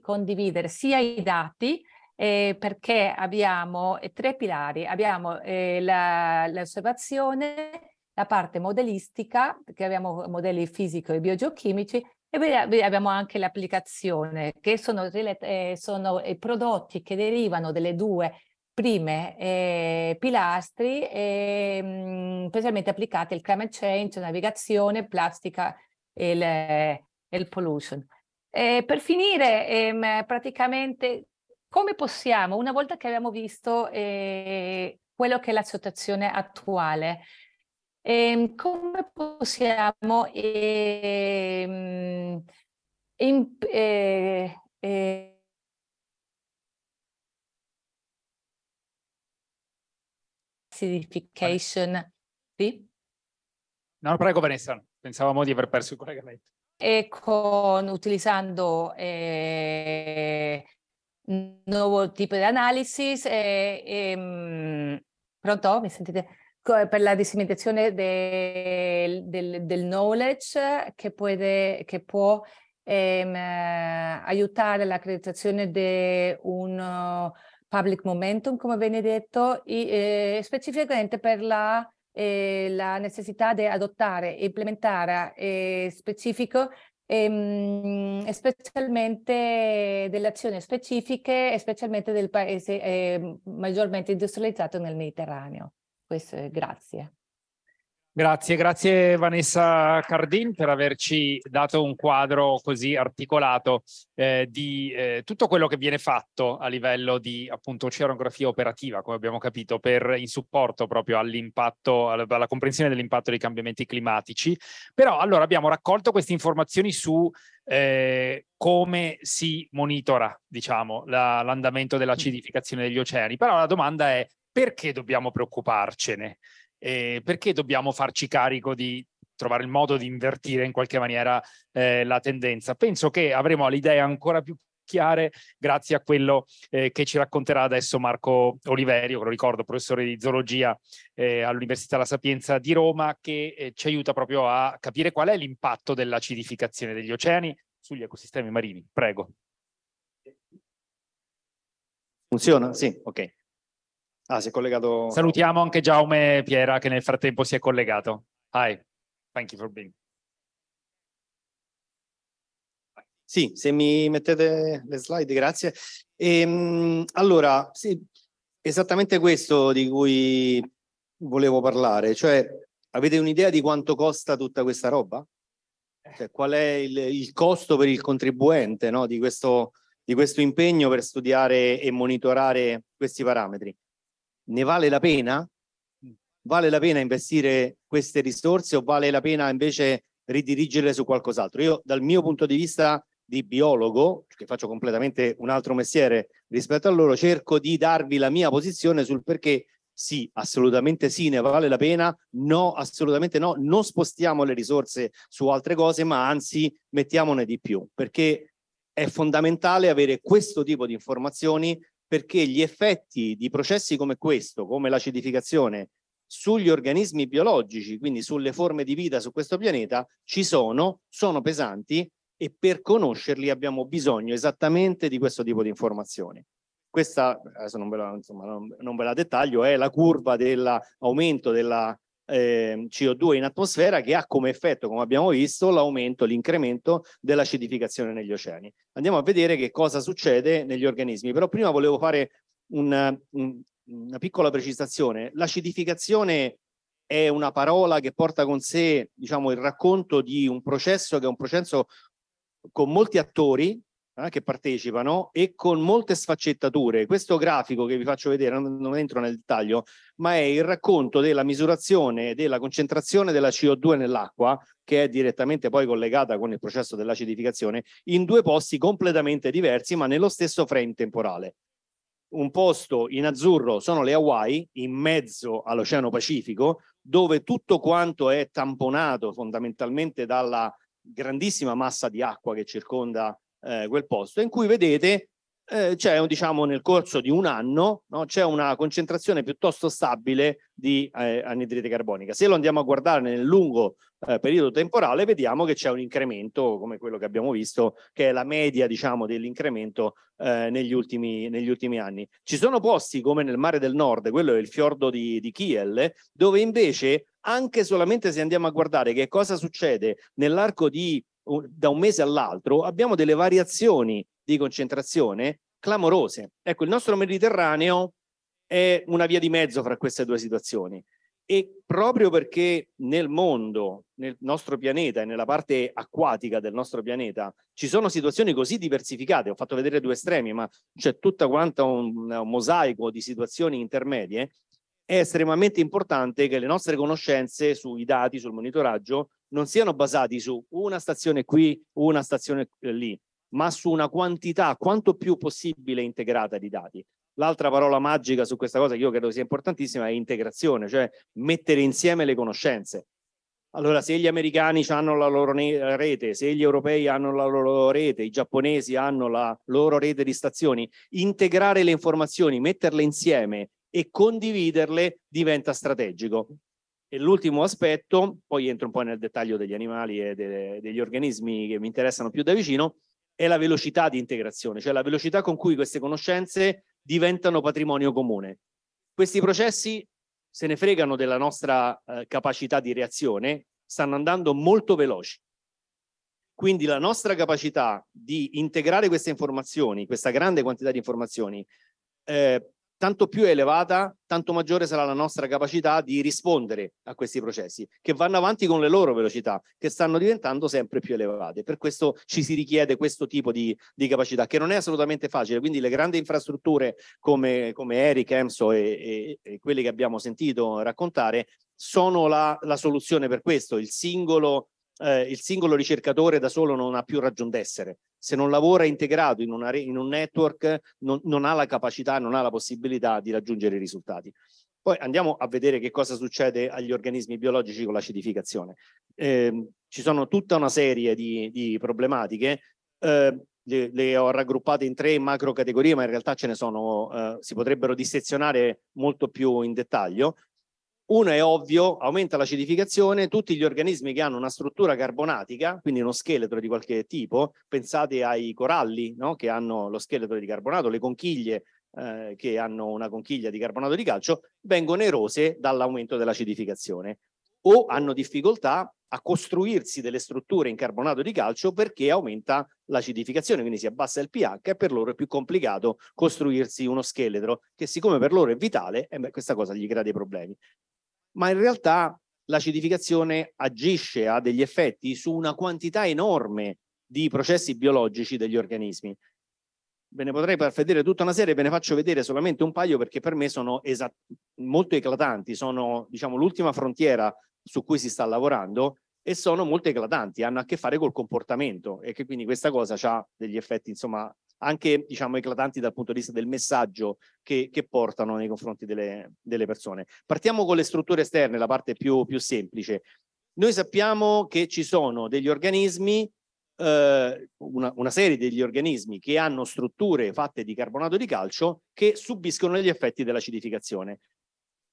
condividere sia i dati eh, perché abbiamo tre pilari, abbiamo eh, la, l'osservazione, la parte modellistica, perché abbiamo modelli fisico e biogeochimici, e abbiamo anche l'applicazione, che sono, eh, sono eh, prodotti che derivano delle due prime eh, pilastri, eh, specialmente applicati al climate change, navigazione, plastica e il, pollution. Eh, per finire, ehm, praticamente come possiamo, una volta che abbiamo visto eh, quello che è la situazione attuale, ehm, come possiamo ehm, in, eh, eh acidification. Sì? No, prego Vanessa, pensavamo di aver perso il collegamento. E con, utilizzando eh, nuovo tipo di analisi, eh, eh, pronto? Mi sentite? per la disseminazione del, del, del knowledge che, puede, che può ehm, aiutare l'accreditazione di un public momentum, come viene detto, e, eh, specificamente per la, eh, la, necessità di adottare e implementare eh, specifico ehm, specialmente delle azioni specifiche specialmente del paese ehm, maggiormente industrializzato nel Mediterraneo. Questo, grazie. Grazie, grazie Vanessa Cardin per averci dato un quadro così articolato eh, di eh, tutto quello che viene fatto a livello di appunto oceanografia operativa, come abbiamo capito, per, in supporto proprio all'impatto, alla, alla comprensione dell'impatto dei cambiamenti climatici. Però allora abbiamo raccolto queste informazioni su eh, come si monitora, diciamo, la, l'andamento dell'acidificazione degli oceani. Però la domanda è perché dobbiamo preoccuparcene? eh, perché dobbiamo farci carico di trovare il modo di invertire in qualche maniera eh, la tendenza? Penso che avremo le idee ancora più chiare grazie a quello eh, che ci racconterà adesso Marco Oliverio, lo ricordo, professore di zoologia eh, all'Università La Sapienza di Roma, che eh, ci aiuta proprio a capire qual è l'impatto dell'acidificazione degli oceani sugli ecosistemi marini. Prego. Funziona? Sì, ok. Ah, si è collegato. Salutiamo anche Giaume Piera che nel frattempo si è collegato. Hi, thank you for being. Sì, se mi mettete le slide, grazie. Ehm, allora, sì, esattamente questo di cui volevo parlare, cioè avete un'idea di quanto costa tutta questa roba? Cioè, qual è il, il, costo per il contribuente no, di, questo, di questo impegno per studiare e monitorare questi parametri? ne vale la pena? Mm. Vale la pena investire queste risorse o vale la pena invece ridirigere su qualcos'altro? Io dal mio punto di vista di biologo, che faccio completamente un altro mestiere rispetto a loro, cerco di darvi la mia posizione sul perché sì, assolutamente sì, ne vale la pena, no, assolutamente no, non spostiamo le risorse su altre cose, ma anzi mettiamone di più, perché è fondamentale avere questo tipo di informazioni perché gli effetti di processi come questo, come l'acidificazione, sugli organismi biologici, quindi sulle forme di vita su questo pianeta, ci sono, sono pesanti e per conoscerli abbiamo bisogno esattamente di questo tipo di informazioni. Questa, adesso non ve la, insomma, non, non ve la dettaglio, è la curva dell'aumento della eh, CO2 in atmosfera che ha come effetto, come abbiamo visto, l'aumento, l'incremento dell'acidificazione negli oceani. Andiamo a vedere che cosa succede negli organismi, però prima volevo fare una, una piccola precisazione. L'acidificazione è una parola che porta con sé diciamo, il racconto di un processo che è un processo con molti attori eh, che partecipano e con molte sfaccettature. Questo grafico che vi faccio vedere, non, non entro nel dettaglio, ma è il racconto della misurazione della concentrazione della CO2 nell'acqua, che è direttamente poi collegata con il processo dell'acidificazione, in due posti completamente diversi, ma nello stesso frame temporale un posto in azzurro sono le Hawaii, in mezzo all'Oceano Pacifico, dove tutto quanto è tamponato fondamentalmente dalla grandissima massa di acqua che circonda eh, quel posto, in cui vedete eh, c'è, diciamo, nel corso di un anno, no, c'è una concentrazione piuttosto stabile di eh, anidride carbonica. Se lo andiamo a guardare nel lungo eh, periodo temporale, vediamo che c'è un incremento, come quello che abbiamo visto, che è la media, diciamo, dell'incremento eh, negli, ultimi, negli ultimi anni. Ci sono posti come nel mare del nord, quello è il fiordo di, di Kiel, dove invece anche solamente se andiamo a guardare che cosa succede nell'arco di da un mese all'altro abbiamo delle variazioni di concentrazione clamorose. Ecco, il nostro Mediterraneo è una via di mezzo fra queste due situazioni e proprio perché nel mondo, nel nostro pianeta e nella parte acquatica del nostro pianeta ci sono situazioni così diversificate, ho fatto vedere due estremi, ma c'è tutta quanta un, un mosaico di situazioni intermedie, è estremamente importante che le nostre conoscenze sui dati, sul monitoraggio non siano basati su una stazione qui, una stazione eh, lì, ma su una quantità quanto più possibile integrata di dati. L'altra parola magica su questa cosa che io credo sia importantissima è integrazione, cioè mettere insieme le conoscenze. Allora, se gli americani hanno la loro rete, se gli europei hanno la loro rete, i giapponesi hanno la loro rete di stazioni, integrare le informazioni, metterle insieme e condividerle diventa strategico. E l'ultimo aspetto, poi entro un po' nel dettaglio degli animali e de degli organismi che mi interessano più da vicino, è la velocità di integrazione, cioè la velocità con cui queste conoscenze diventano patrimonio comune. Questi processi se ne fregano della nostra eh, capacità di reazione, stanno andando molto veloci. Quindi la nostra capacità di integrare queste informazioni, questa grande quantità di informazioni, eh, tanto più elevata, tanto maggiore sarà la nostra capacità di rispondere a questi processi, che vanno avanti con le loro velocità, che stanno diventando sempre più elevate. Per questo ci si richiede questo tipo di, di capacità, che non è assolutamente facile. Quindi le grandi infrastrutture come, come Eric, Emso e, e, e quelle che abbiamo sentito raccontare sono la, la, soluzione per questo. Il singolo eh, il singolo ricercatore da solo non ha più ragion d'essere. Se non lavora integrato in, una, in un network non, non, ha la capacità, non ha la possibilità di raggiungere i risultati. Poi andiamo a vedere che cosa succede agli organismi biologici con l'acidificazione. Eh, ci sono tutta una serie di, di problematiche. Eh, le, le, ho raggruppate in tre macro categorie, ma in realtà ce ne sono, eh, si potrebbero dissezionare molto più in dettaglio. Uno è ovvio, aumenta l'acidificazione, tutti gli organismi che hanno una struttura carbonatica, quindi uno scheletro di qualche tipo, pensate ai coralli no? che hanno lo scheletro di carbonato, le conchiglie eh, che hanno una conchiglia di carbonato di calcio, vengono erose dall'aumento dell'acidificazione o hanno difficoltà a costruirsi delle strutture in carbonato di calcio perché aumenta l'acidificazione, quindi si abbassa il pH e per loro è più complicato costruirsi uno scheletro che siccome per loro è vitale, eh beh, questa cosa gli crea dei problemi ma in realtà l'acidificazione agisce, ha degli effetti su una quantità enorme di processi biologici degli organismi. Ve ne potrei far vedere tutta una serie, ve ne faccio vedere solamente un paio perché per me sono molto eclatanti, sono diciamo, l'ultima frontiera su cui si sta lavorando e sono molto eclatanti, hanno a che fare col comportamento e che quindi questa cosa ha degli effetti insomma anche diciamo, eclatanti dal punto di vista del messaggio che, che portano nei confronti delle, delle, persone. Partiamo con le strutture esterne, la parte più, più semplice. Noi sappiamo che ci sono degli organismi, eh, una, una serie degli organismi che hanno strutture fatte di carbonato di calcio che subiscono gli effetti dell'acidificazione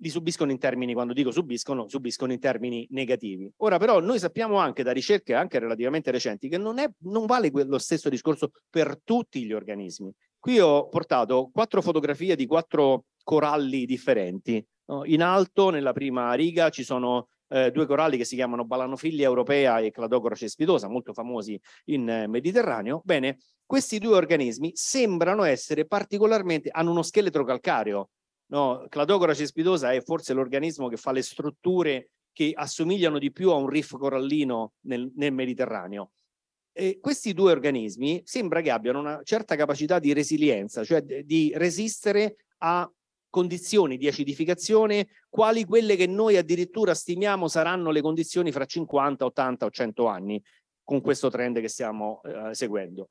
li subiscono in termini, quando dico subiscono, subiscono in termini negativi. Ora però noi sappiamo anche da ricerche anche relativamente recenti che non, è, non vale lo stesso discorso per tutti gli organismi. Qui ho portato quattro fotografie di quattro coralli differenti. In alto, nella prima riga, ci sono eh, due coralli che si chiamano Balanofiglia europea e Cladocora cespidosa, molto famosi in eh, Mediterraneo. Bene, questi due organismi sembrano essere particolarmente, hanno uno scheletro calcareo No, Cladocorace spinosa è forse l'organismo che fa le strutture che assomigliano di più a un riff corallino nel, nel Mediterraneo. E questi due organismi sembra che abbiano una certa capacità di resilienza, cioè di resistere a condizioni di acidificazione quali quelle che noi addirittura stimiamo saranno le condizioni fra 50, 80 o 100 anni con questo trend che stiamo eh, seguendo.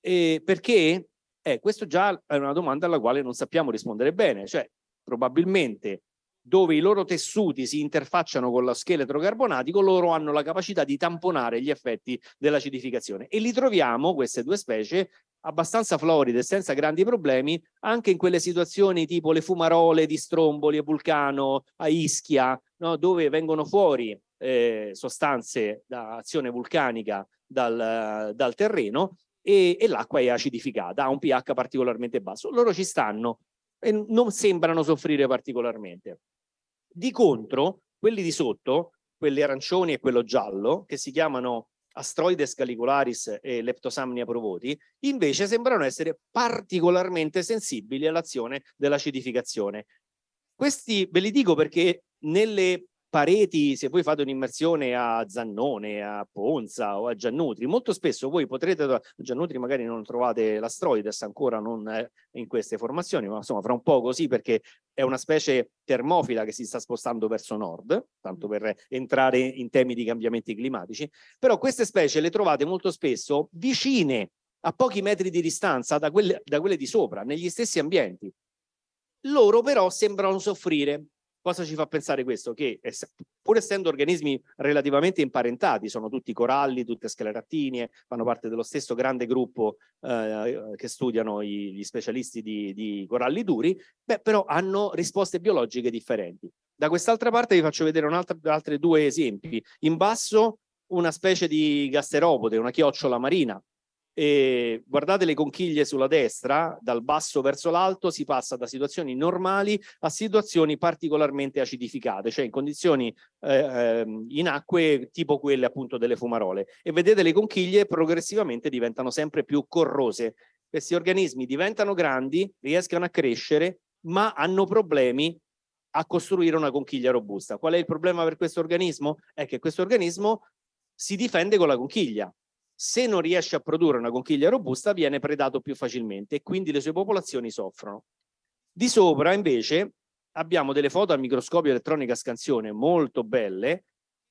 E perché eh, questo già è una domanda alla quale non sappiamo rispondere bene, cioè probabilmente dove i loro tessuti si interfacciano con lo scheletro carbonatico, loro hanno la capacità di tamponare gli effetti dell'acidificazione e li troviamo, queste due specie, abbastanza floride, senza grandi problemi, anche in quelle situazioni tipo le fumarole di Stromboli e Vulcano, a Ischia, no? dove vengono fuori eh, sostanze da azione vulcanica dal, dal terreno e, e l'acqua è acidificata, ha un pH particolarmente basso. Loro ci stanno e non sembrano soffrire particolarmente. Di contro, quelli di sotto, quelli arancioni e quello giallo, che si chiamano Astroides calicularis e Leptosamnia provoti, invece sembrano essere particolarmente sensibili all'azione dell'acidificazione. Questi ve li dico perché nelle Pareti, se voi fate un'immersione a Zannone, a Ponza o a Giannutri, molto spesso voi potrete, Giannutri magari non trovate l'astroides ancora non eh, in queste formazioni, ma insomma fra un po' così perché è una specie termofila che si sta spostando verso nord, tanto per entrare in temi di cambiamenti climatici, però queste specie le trovate molto spesso vicine a pochi metri di distanza da quelle, da quelle di sopra, negli stessi ambienti. Loro però sembrano soffrire Cosa ci fa pensare questo? Che pur essendo organismi relativamente imparentati, sono tutti coralli, tutte scleratinie, fanno parte dello stesso grande gruppo eh, che studiano i, gli specialisti di, di coralli duri, beh, però hanno risposte biologiche differenti. Da quest'altra parte vi faccio vedere altri due esempi. In basso una specie di gasteropode, una chiocciola marina, e guardate le conchiglie sulla destra, dal basso verso l'alto si passa da situazioni normali a situazioni particolarmente acidificate, cioè in condizioni eh, ehm, in acque tipo quelle appunto delle fumarole. E vedete le conchiglie progressivamente diventano sempre più corrose. Questi organismi diventano grandi, riescono a crescere, ma hanno problemi a costruire una conchiglia robusta. Qual è il problema per questo organismo? È che questo organismo si difende con la conchiglia, se non riesce a produrre una conchiglia robusta viene predato più facilmente e quindi le sue popolazioni soffrono. Di sopra invece abbiamo delle foto a microscopio elettronico a scansione molto belle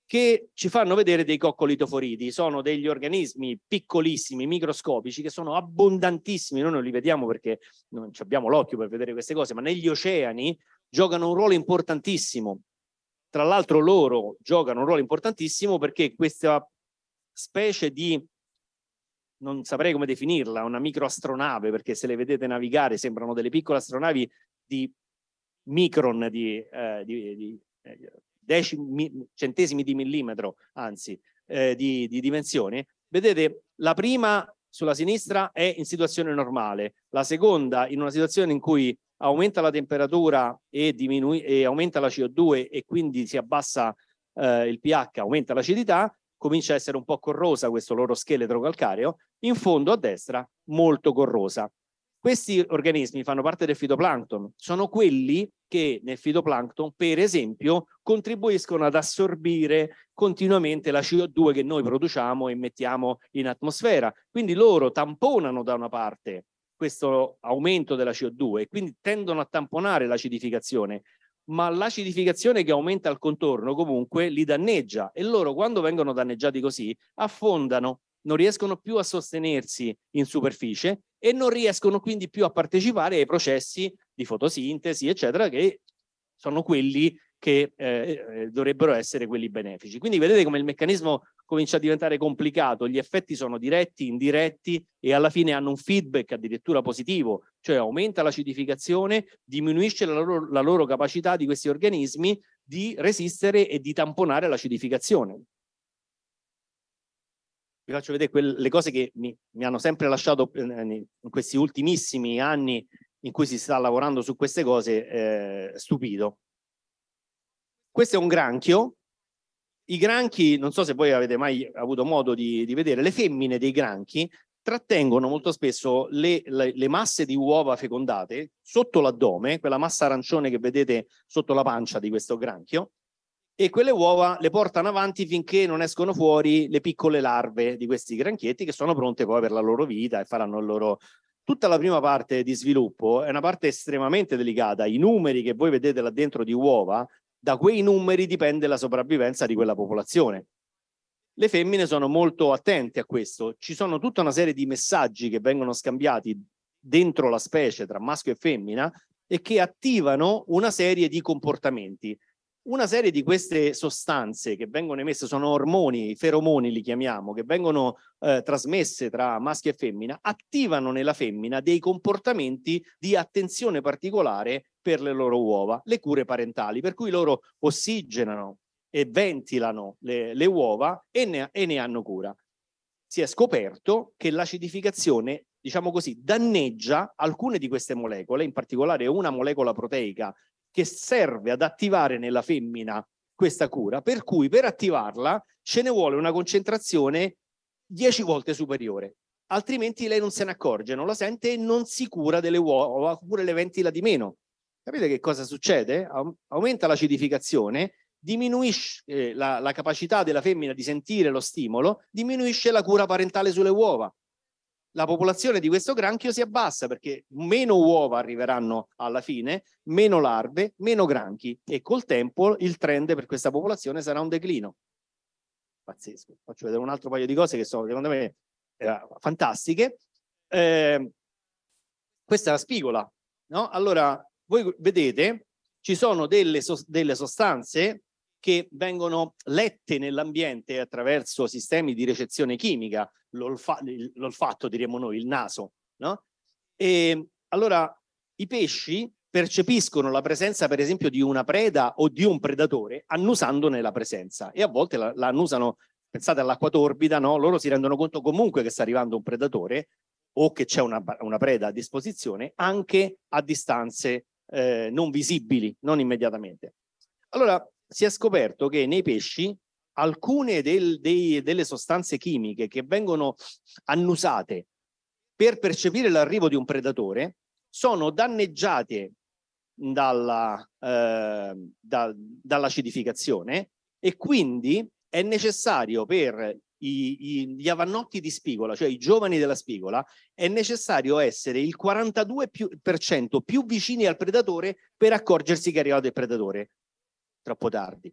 che ci fanno vedere dei coccolitoforidi, sono degli organismi piccolissimi, microscopici, che sono abbondantissimi, noi non li vediamo perché non abbiamo l'occhio per vedere queste cose, ma negli oceani giocano un ruolo importantissimo. Tra l'altro loro giocano un ruolo importantissimo perché questa specie di non saprei come definirla, una microastronave, perché se le vedete navigare sembrano delle piccole astronavi di micron, di, eh, di, di eh, decimi, centesimi di millimetro, anzi, eh, di, di dimensioni. Vedete, la prima sulla sinistra è in situazione normale, la seconda in una situazione in cui aumenta la temperatura e, e aumenta la CO2 e quindi si abbassa eh, il pH, aumenta l'acidità, comincia a essere un po' corrosa questo loro scheletro calcareo, in fondo a destra molto corrosa. Questi organismi fanno parte del fitoplancton, sono quelli che nel fitoplancton, per esempio, contribuiscono ad assorbire continuamente la CO2 che noi produciamo e mettiamo in atmosfera. Quindi loro tamponano da una parte questo aumento della CO2 e quindi tendono a tamponare l'acidificazione, ma l'acidificazione che aumenta il contorno comunque li danneggia e loro quando vengono danneggiati così affondano, non riescono più a sostenersi in superficie e non riescono quindi più a partecipare ai processi di fotosintesi, eccetera, che sono quelli che eh, eh, dovrebbero essere quelli benefici. Quindi vedete come il meccanismo comincia a diventare complicato, gli effetti sono diretti, indiretti e alla fine hanno un feedback addirittura positivo, cioè aumenta l'acidificazione, diminuisce la loro, la loro capacità di questi organismi di resistere e di tamponare l'acidificazione. Vi faccio vedere quelle, le cose che mi, mi hanno sempre lasciato eh, in questi ultimissimi anni in cui si sta lavorando su queste cose eh, stupito. Questo è un granchio. I granchi, non so se voi avete mai avuto modo di, di vedere, le femmine dei granchi trattengono molto spesso le, le, le, masse di uova fecondate sotto l'addome, quella massa arancione che vedete sotto la pancia di questo granchio, e quelle uova le portano avanti finché non escono fuori le piccole larve di questi granchietti che sono pronte poi per la loro vita e faranno il loro... Tutta la prima parte di sviluppo è una parte estremamente delicata. I numeri che voi vedete là dentro di uova da quei numeri dipende la sopravvivenza di quella popolazione. Le femmine sono molto attente a questo, ci sono tutta una serie di messaggi che vengono scambiati dentro la specie tra maschio e femmina e che attivano una serie di comportamenti una serie di queste sostanze che vengono emesse, sono ormoni, feromoni li chiamiamo, che vengono eh, trasmesse tra maschio e femmina, attivano nella femmina dei comportamenti di attenzione particolare per le loro uova, le cure parentali, per cui loro ossigenano e ventilano le, le uova e ne, e ne hanno cura. Si è scoperto che l'acidificazione diciamo così, danneggia alcune di queste molecole, in particolare una molecola proteica che serve ad attivare nella femmina questa cura, per cui per attivarla ce ne vuole una concentrazione 10 volte superiore, altrimenti lei non se ne accorge, non la sente e non si cura delle uova, oppure le ventila di meno. Capite che cosa succede? Aumenta l'acidificazione, diminuisce eh, la, la capacità della femmina di sentire lo stimolo, diminuisce la cura parentale sulle uova la popolazione di questo granchio si abbassa perché meno uova arriveranno alla fine, meno larve, meno granchi e col tempo il trend per questa popolazione sarà un declino. Pazzesco. Faccio vedere un altro paio di cose che sono secondo me eh, fantastiche. Eh, questa è la spigola. No? Allora, voi vedete, ci sono delle, so delle sostanze che vengono lette nell'ambiente attraverso sistemi di recezione chimica, l'olfatto diremmo noi, il naso. No? E allora i pesci percepiscono la presenza per esempio di una preda o di un predatore annusandone la presenza e a volte la, la annusano, pensate all'acqua torbida, no? loro si rendono conto comunque che sta arrivando un predatore o che c'è una, una, preda a disposizione anche a distanze eh, non visibili, non immediatamente. Allora, si è scoperto che nei pesci alcune del, dei, delle sostanze chimiche che vengono annusate per percepire l'arrivo di un predatore sono danneggiate dalla, eh, da, dall'acidificazione e quindi è necessario per i, i, gli avannotti di spigola, cioè i giovani della spigola, è necessario essere il 42% più, più vicini al predatore per accorgersi che è arrivato il predatore troppo tardi,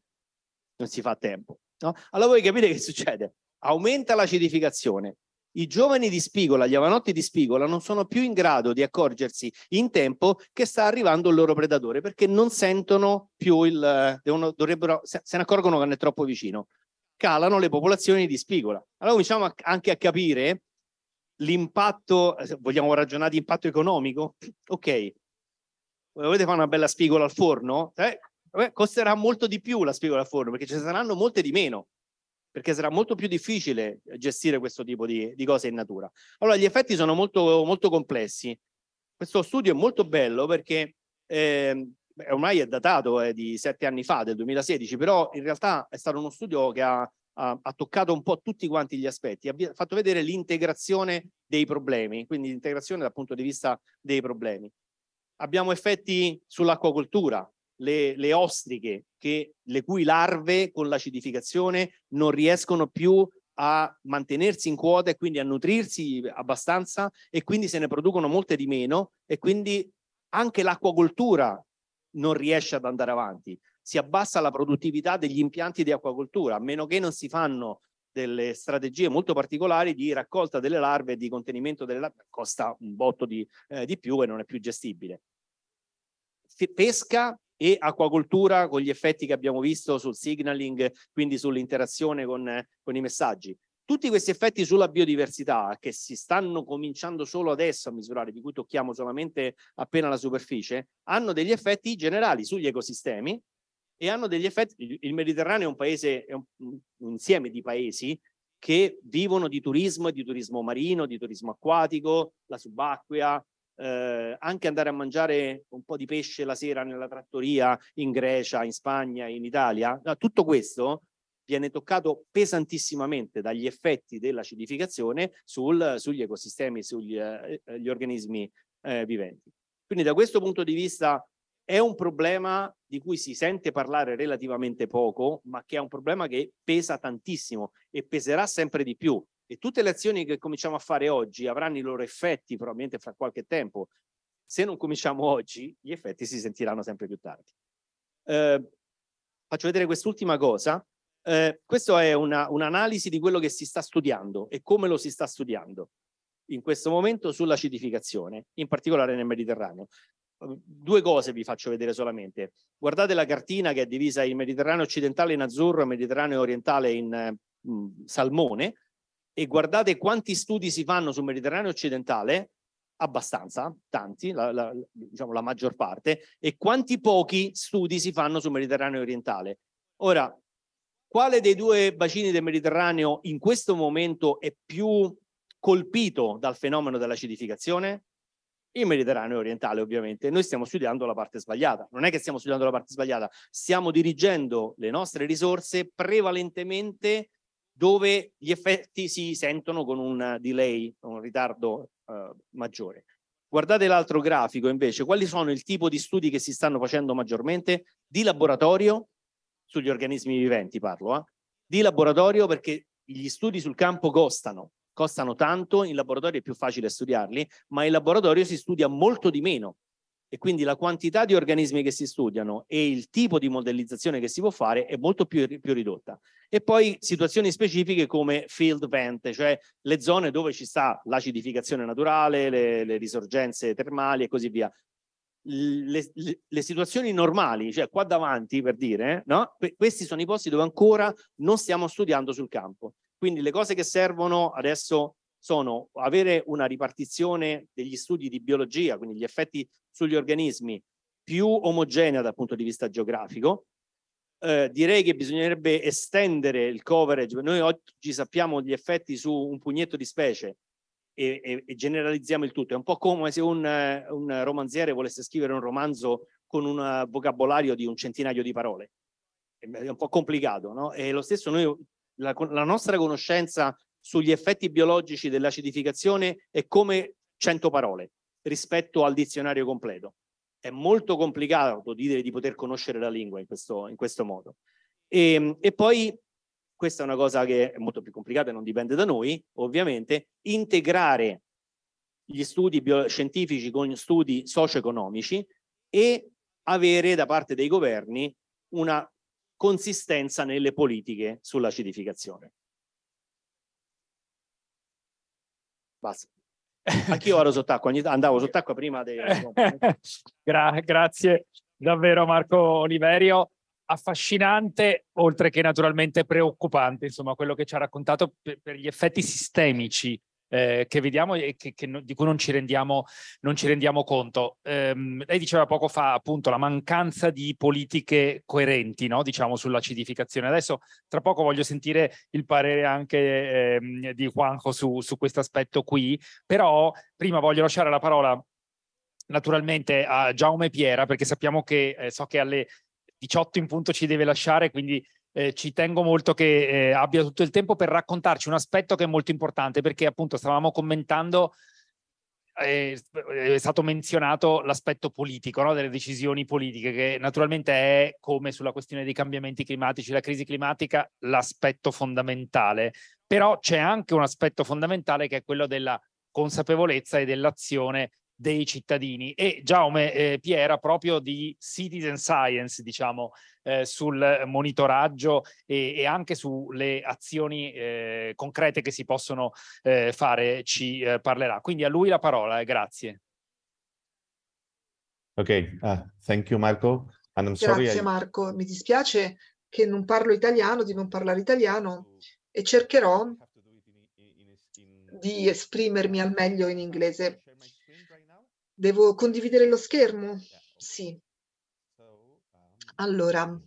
non si fa tempo. No? Allora voi capite che succede? Aumenta l'acidificazione. I giovani di Spigola, gli avanotti di Spigola, non sono più in grado di accorgersi in tempo che sta arrivando il loro predatore perché non sentono più il. Eh, devono, dovrebbero, se ne accorgono quando è troppo vicino. Calano le popolazioni di Spigola. Allora cominciamo a, anche a capire l'impatto. Eh, vogliamo ragionare di impatto economico? Ok, volete fare una bella spigola al forno? Eh, Vabbè, costerà molto di più la spigola forno perché ci saranno molte di meno perché sarà molto più difficile gestire questo tipo di, di cose in natura. Allora, gli effetti sono molto, molto complessi. Questo studio è molto bello perché eh, ormai è datato eh, di sette anni fa, del 2016, però in realtà è stato uno studio che ha, ha, ha toccato un po' tutti quanti gli aspetti, ha fatto vedere l'integrazione dei problemi, quindi l'integrazione dal punto di vista dei problemi. Abbiamo effetti sull'acquacoltura, le, le ostriche, che, le cui larve con l'acidificazione non riescono più a mantenersi in quota e quindi a nutrirsi abbastanza e quindi se ne producono molte di meno e quindi anche l'acquacoltura non riesce ad andare avanti. Si abbassa la produttività degli impianti di acquacoltura, a meno che non si fanno delle strategie molto particolari di raccolta delle larve e di contenimento delle larve, costa un botto di, eh, di più e non è più gestibile. Pesca e acquacoltura con gli effetti che abbiamo visto sul signaling, quindi sull'interazione con, con i messaggi. Tutti questi effetti sulla biodiversità che si stanno cominciando solo adesso a misurare, di cui tocchiamo solamente appena la superficie, hanno degli effetti generali sugli ecosistemi e hanno degli effetti. Il Mediterraneo è un paese, è un, insieme di paesi che vivono di turismo di turismo marino, di turismo acquatico, la subacquea, eh, anche andare a mangiare un po' di pesce la sera nella trattoria in Grecia, in Spagna, in Italia, tutto questo viene toccato pesantissimamente dagli effetti dell'acidificazione sul, sugli ecosistemi, sugli eh, eh organismi eh, viventi. Quindi da questo punto di vista è un problema di cui si sente parlare relativamente poco, ma che è un problema che pesa tantissimo e peserà sempre di più e tutte le azioni che cominciamo a fare oggi avranno i loro effetti probabilmente fra qualche tempo. Se non cominciamo oggi, gli effetti si sentiranno sempre più tardi. Eh, faccio vedere quest'ultima cosa. Eh, questa è un'analisi di quello che si sta studiando e come lo si sta studiando in questo momento sull'acidificazione, in particolare nel Mediterraneo. Ehm, due cose vi faccio vedere solamente. Guardate la cartina che è divisa il Mediterraneo occidentale in azzurro, e il Mediterraneo orientale in eh, mh, salmone, e guardate quanti studi si fanno sul Mediterraneo occidentale, abbastanza, tanti, la, la, diciamo la maggior parte, e quanti pochi studi si fanno sul Mediterraneo orientale. Ora, quale dei due bacini del Mediterraneo in questo momento è più colpito dal fenomeno dell'acidificazione? Il Mediterraneo orientale, ovviamente. Noi stiamo studiando la parte sbagliata. Non è che stiamo studiando la parte sbagliata, stiamo dirigendo le nostre risorse prevalentemente dove gli effetti si sentono con un delay, un ritardo eh, maggiore. Guardate l'altro grafico invece, quali sono il tipo di studi che si stanno facendo maggiormente di laboratorio, sugli organismi viventi parlo, eh? di laboratorio perché gli studi sul campo costano, costano tanto, in laboratorio è più facile studiarli, ma in laboratorio si studia molto di meno e quindi la quantità di organismi che si studiano e il tipo di modellizzazione che si può fare è molto più, più, ridotta. E poi situazioni specifiche come field vent, cioè le zone dove ci sta l'acidificazione naturale, le, le, risorgenze termali e così via. Le, le, le, situazioni normali, cioè qua davanti per dire, no? questi sono i posti dove ancora non stiamo studiando sul campo. Quindi le cose che servono adesso sono avere una ripartizione degli studi di biologia, quindi gli effetti sugli organismi, più omogenea dal punto di vista geografico. Eh, direi che bisognerebbe estendere il coverage. Noi oggi sappiamo gli effetti su un pugnetto di specie e, e, e generalizziamo il tutto. È un po' come se un, eh, un romanziere volesse scrivere un romanzo con un eh, vocabolario di un centinaio di parole. È un po' complicato, no? E lo stesso noi, la, la nostra conoscenza sugli effetti biologici dell'acidificazione è come 100 parole rispetto al dizionario completo. È molto complicato dire di poter conoscere la lingua in questo, in questo modo. E, ehm, e poi, questa è una cosa che è molto più complicata e non dipende da noi, ovviamente, integrare gli studi scientifici con studi socio-economici e avere da parte dei governi una consistenza nelle politiche sull'acidificazione. Basta. Anch'io ero sott'acqua, andavo sott'acqua prima dei... Eh. Gra- grazie davvero Marco Oliverio affascinante, oltre che naturalmente preoccupante, insomma, quello che ci ha raccontato per, per, gli effetti sistemici eh, che vediamo e che, che no, di cui non ci rendiamo, non ci rendiamo conto. Ehm, lei diceva poco fa appunto la mancanza di politiche coerenti no? diciamo, sull'acidificazione. Adesso tra poco voglio sentire il parere anche eh, di Juanjo su, su questo aspetto qui, però prima voglio lasciare la parola naturalmente a Giaume Piera perché sappiamo che eh, so che alle 18 in punto ci deve lasciare, quindi eh, ci tengo molto che eh, abbia tutto il tempo per raccontarci un aspetto che è molto importante perché appunto stavamo commentando eh, eh, è stato menzionato l'aspetto politico no? delle decisioni politiche che naturalmente è come sulla questione dei cambiamenti climatici la crisi climatica l'aspetto fondamentale però c'è anche un aspetto fondamentale che è quello della consapevolezza e dell'azione dei cittadini. E Giaume eh, Piera proprio di citizen science, diciamo, eh, sul monitoraggio e, e, anche sulle azioni eh, concrete che si possono eh, fare ci eh, parlerà. Quindi a lui la parola, eh, grazie. Ok, ah, thank you Marco. grazie I... Marco, mi dispiace che non parlo italiano, di non parlare italiano e cercherò di esprimermi al meglio in inglese Devo condividere lo schermo? Sì. Um, allora.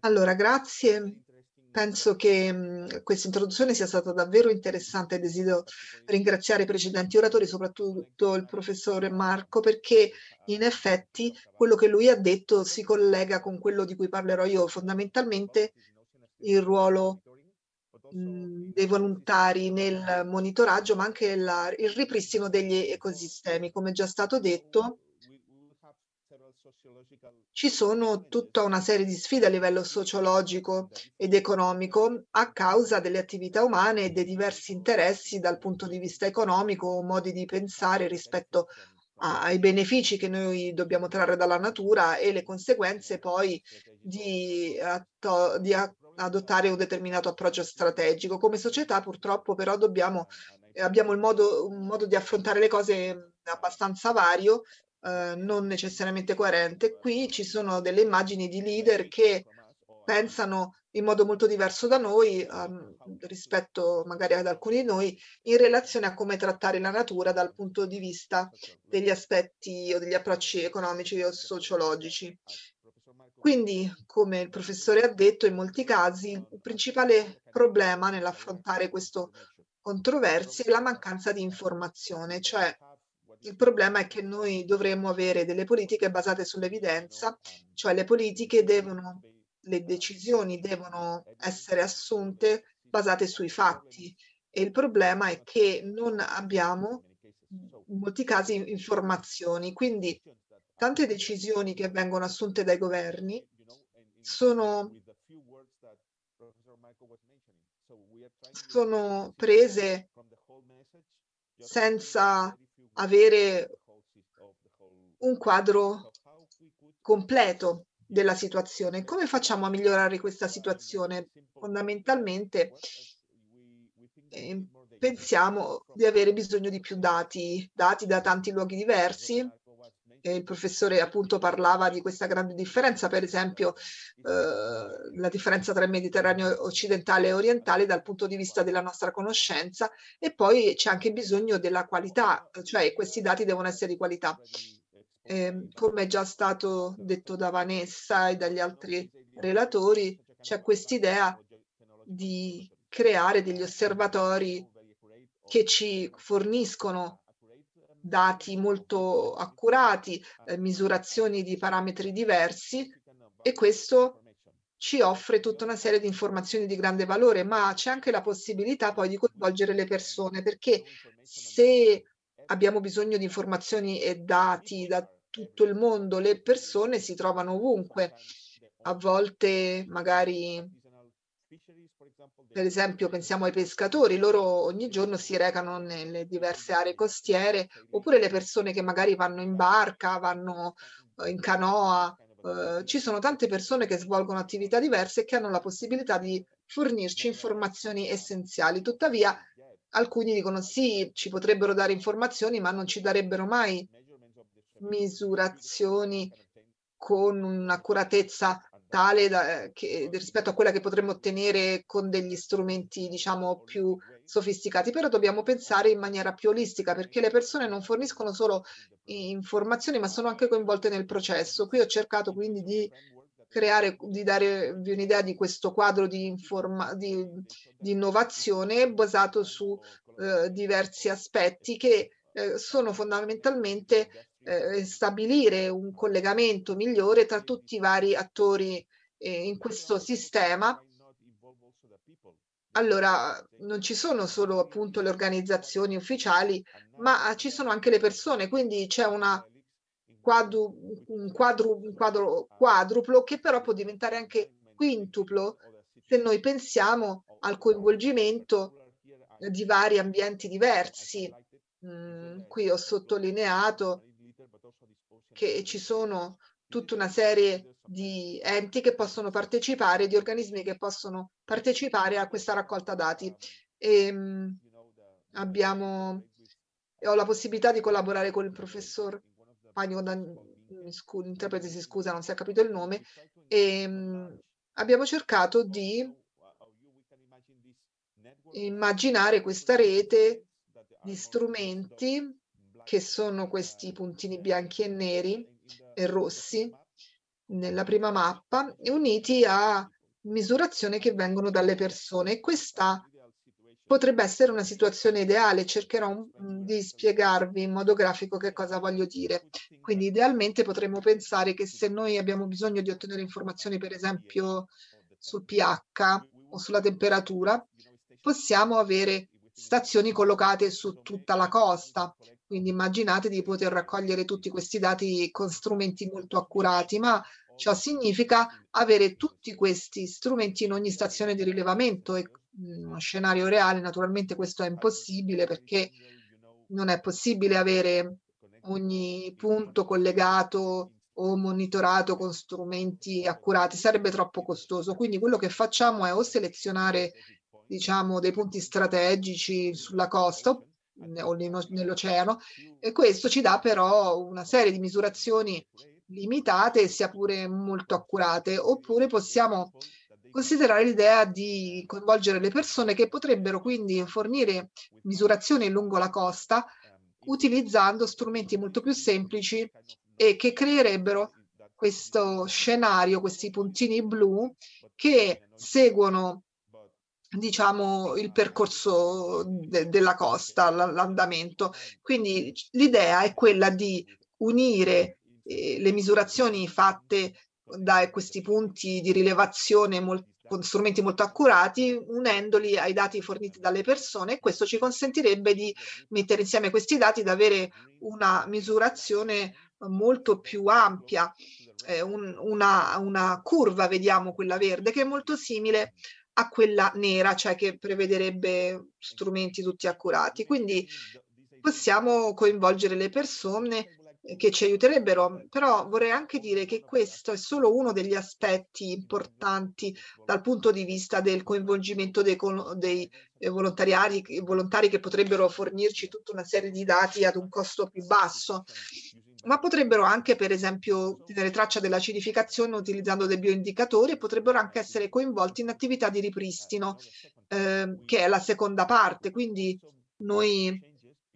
Allora, grazie. Penso che mhmm, questa introduzione sia stata davvero interessante e desidero ringraziare i precedenti oratori, soprattutto il professore Marco, perché in effetti quello che lui ha detto si collega con quello di cui parlerò io, fondamentalmente il ruolo mhmm, dei volontari nel monitoraggio, ma anche il ripristino degli ecosistemi. Come già stato detto, ci sono tutta una serie di sfide a livello sociologico ed economico a causa delle attività umane e dei diversi interessi dal punto di vista economico o modi di pensare rispetto ai benefici che noi dobbiamo trarre dalla natura e le conseguenze certo, poi di, atto- di a- adottare un determinato approccio strategico. Come società purtroppo però dobbiamo, ah, abbiamo modo, un modo di affrontare le cose abbastanza vario eh, non necessariamente coerente. Qui ci sono delle immagini di leader che pensano in modo molto diverso da noi, um, rispetto magari ad alcuni di noi, in relazione a come trattare la natura dal punto di vista degli aspetti o degli approcci economici o sociologici. Quindi, come il professore ha detto, in molti casi il principale problema nell'affrontare questo controversia è la mancanza di informazione, cioè il problema è che noi dovremmo avere delle politiche basate sull'evidenza, cioè le politiche devono, le decisioni devono essere assunte basate sui fatti e il problema è che non abbiamo in molti casi informazioni, quindi tante decisioni che vengono assunte dai governi sono, sono prese senza avere un quadro completo della situazione. Come facciamo a migliorare questa situazione? Fondamentalmente eh, pensiamo di avere bisogno di più dati, dati da tanti luoghi diversi eh, il professore appunto parlava di questa grande differenza, per esempio eh, la differenza tra il Mediterraneo occidentale e orientale dal punto di vista della nostra conoscenza e poi c'è anche bisogno della qualità, cioè questi dati devono essere di qualità. Eh, come è già stato detto da Vanessa e dagli altri relatori, c'è quest'idea di creare degli osservatori che ci forniscono dati molto accurati, eh, misurazioni di parametri diversi e questo ci offre tutta una serie di informazioni di grande valore, ma c'è anche la possibilità poi di coinvolgere le persone, perché se abbiamo bisogno di informazioni e dati da tutto il mondo, le persone si trovano ovunque, a volte magari per esempio pensiamo ai pescatori, loro ogni giorno si recano nelle diverse aree costiere, oppure le persone che magari vanno in barca, vanno in canoa. Eh, ci sono tante persone che svolgono attività diverse e che hanno la possibilità di fornirci informazioni essenziali. Tuttavia, alcuni dicono sì, ci potrebbero dare informazioni, ma non ci darebbero mai misurazioni con un'accuratezza tale da, eh, che, rispetto a quella che potremmo ottenere con degli strumenti diciamo più sofisticati, però dobbiamo pensare in maniera più olistica perché le persone non forniscono solo informazioni ma sono anche coinvolte nel processo. Qui ho cercato quindi di creare, di darvi un'idea di questo quadro di, informa, di, di innovazione basato su eh, diversi aspetti che eh, sono fondamentalmente eh, stabilire un collegamento migliore tra tutti i vari attori eh, in questo sistema. Allora non ci sono solo appunto le organizzazioni ufficiali, ma eh, ci sono anche le persone, quindi c'è una quadru, un, quadru, un quadro quadruplo che però può diventare anche quintuplo se noi pensiamo al coinvolgimento di vari ambienti diversi. Mm, qui ho sottolineato che ci sono tutta una serie di enti che possono partecipare, di organismi che possono partecipare a questa raccolta dati. E, ehm, abbiamo, ho la possibilità di collaborare con il professor Pagno scu- interpretesi scusa, non si è capito il nome, e ehm, abbiamo cercato di immaginare questa rete di strumenti che sono questi puntini bianchi e neri e rossi nella prima mappa, uniti a misurazioni che vengono dalle persone. E questa potrebbe essere una situazione ideale, cercherò mm, di spiegarvi in modo grafico che cosa voglio dire. Quindi idealmente potremmo pensare che se noi abbiamo bisogno di ottenere informazioni, per esempio sul pH o sulla temperatura, possiamo avere stazioni collocate su tutta la costa quindi immaginate di poter raccogliere tutti questi dati con strumenti molto accurati, ma ciò significa avere tutti questi strumenti in ogni stazione di rilevamento e in mm, uno scenario reale naturalmente questo è impossibile perché non è possibile avere ogni punto collegato o monitorato con strumenti accurati, sarebbe troppo costoso. Quindi quello che facciamo è o selezionare diciamo dei punti strategici sulla costa o nell'oceano mm. e questo ci dà però una serie di misurazioni limitate, sia pure molto accurate, oppure possiamo considerare l'idea di coinvolgere le persone che potrebbero quindi fornire misurazioni lungo la costa utilizzando strumenti molto più semplici e che creerebbero questo scenario, questi puntini blu che seguono diciamo, il percorso de- della costa, l- l'andamento. Quindi l'idea è quella di unire eh, le misurazioni fatte da questi punti di rilevazione molt- con strumenti molto accurati, unendoli ai dati forniti dalle persone e questo ci consentirebbe di mettere insieme questi dati di avere una misurazione molto più ampia, eh, un- una-, una curva, vediamo quella verde, che è molto simile a quella nera, cioè che prevederebbe strumenti tutti accurati. Quindi possiamo coinvolgere le persone eh, che ci aiuterebbero, però vorrei anche dire che questo è solo uno degli aspetti importanti dal punto di vista del coinvolgimento dei, dei eh, volontari che potrebbero fornirci tutta una serie di dati ad un costo più basso ma potrebbero anche, per esempio, tenere traccia dell'acidificazione utilizzando dei bioindicatori e potrebbero anche essere coinvolti in attività di ripristino, eh, che è la seconda parte. Quindi noi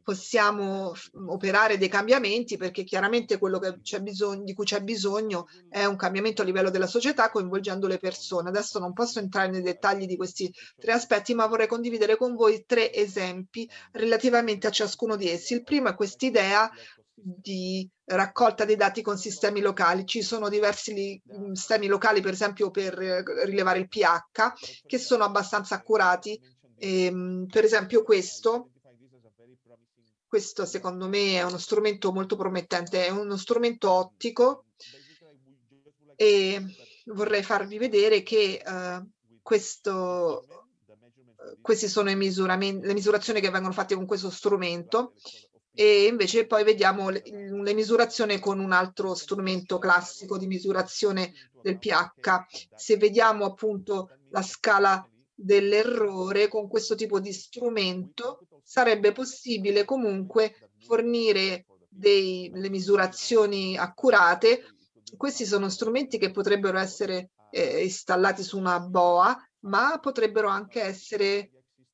possiamo operare dei cambiamenti perché chiaramente quello bisogno, di cui c'è bisogno è un cambiamento a livello della società coinvolgendo le persone. Adesso non posso entrare nei dettagli di questi tre aspetti, ma vorrei condividere con voi tre esempi relativamente a ciascuno di essi. Il primo è quest'idea di raccolta dei dati con sistemi locali. Ci sono diversi sistemi locali, per esempio per eh, rilevare il pH, che sono abbastanza accurati. E, ehm, per esempio questo, questo secondo me è uno strumento molto promettente, è uno strumento ottico e vorrei farvi vedere che uh, questo, queste sono le misurazioni che vengono fatte con questo strumento e invece poi vediamo le, misurazioni con un altro strumento classico di misurazione del pH. Se vediamo appunto la scala dell'errore con questo tipo di strumento sarebbe possibile comunque fornire delle misurazioni accurate. Questi sono strumenti che potrebbero essere eh, installati su una boa, ma potrebbero anche essere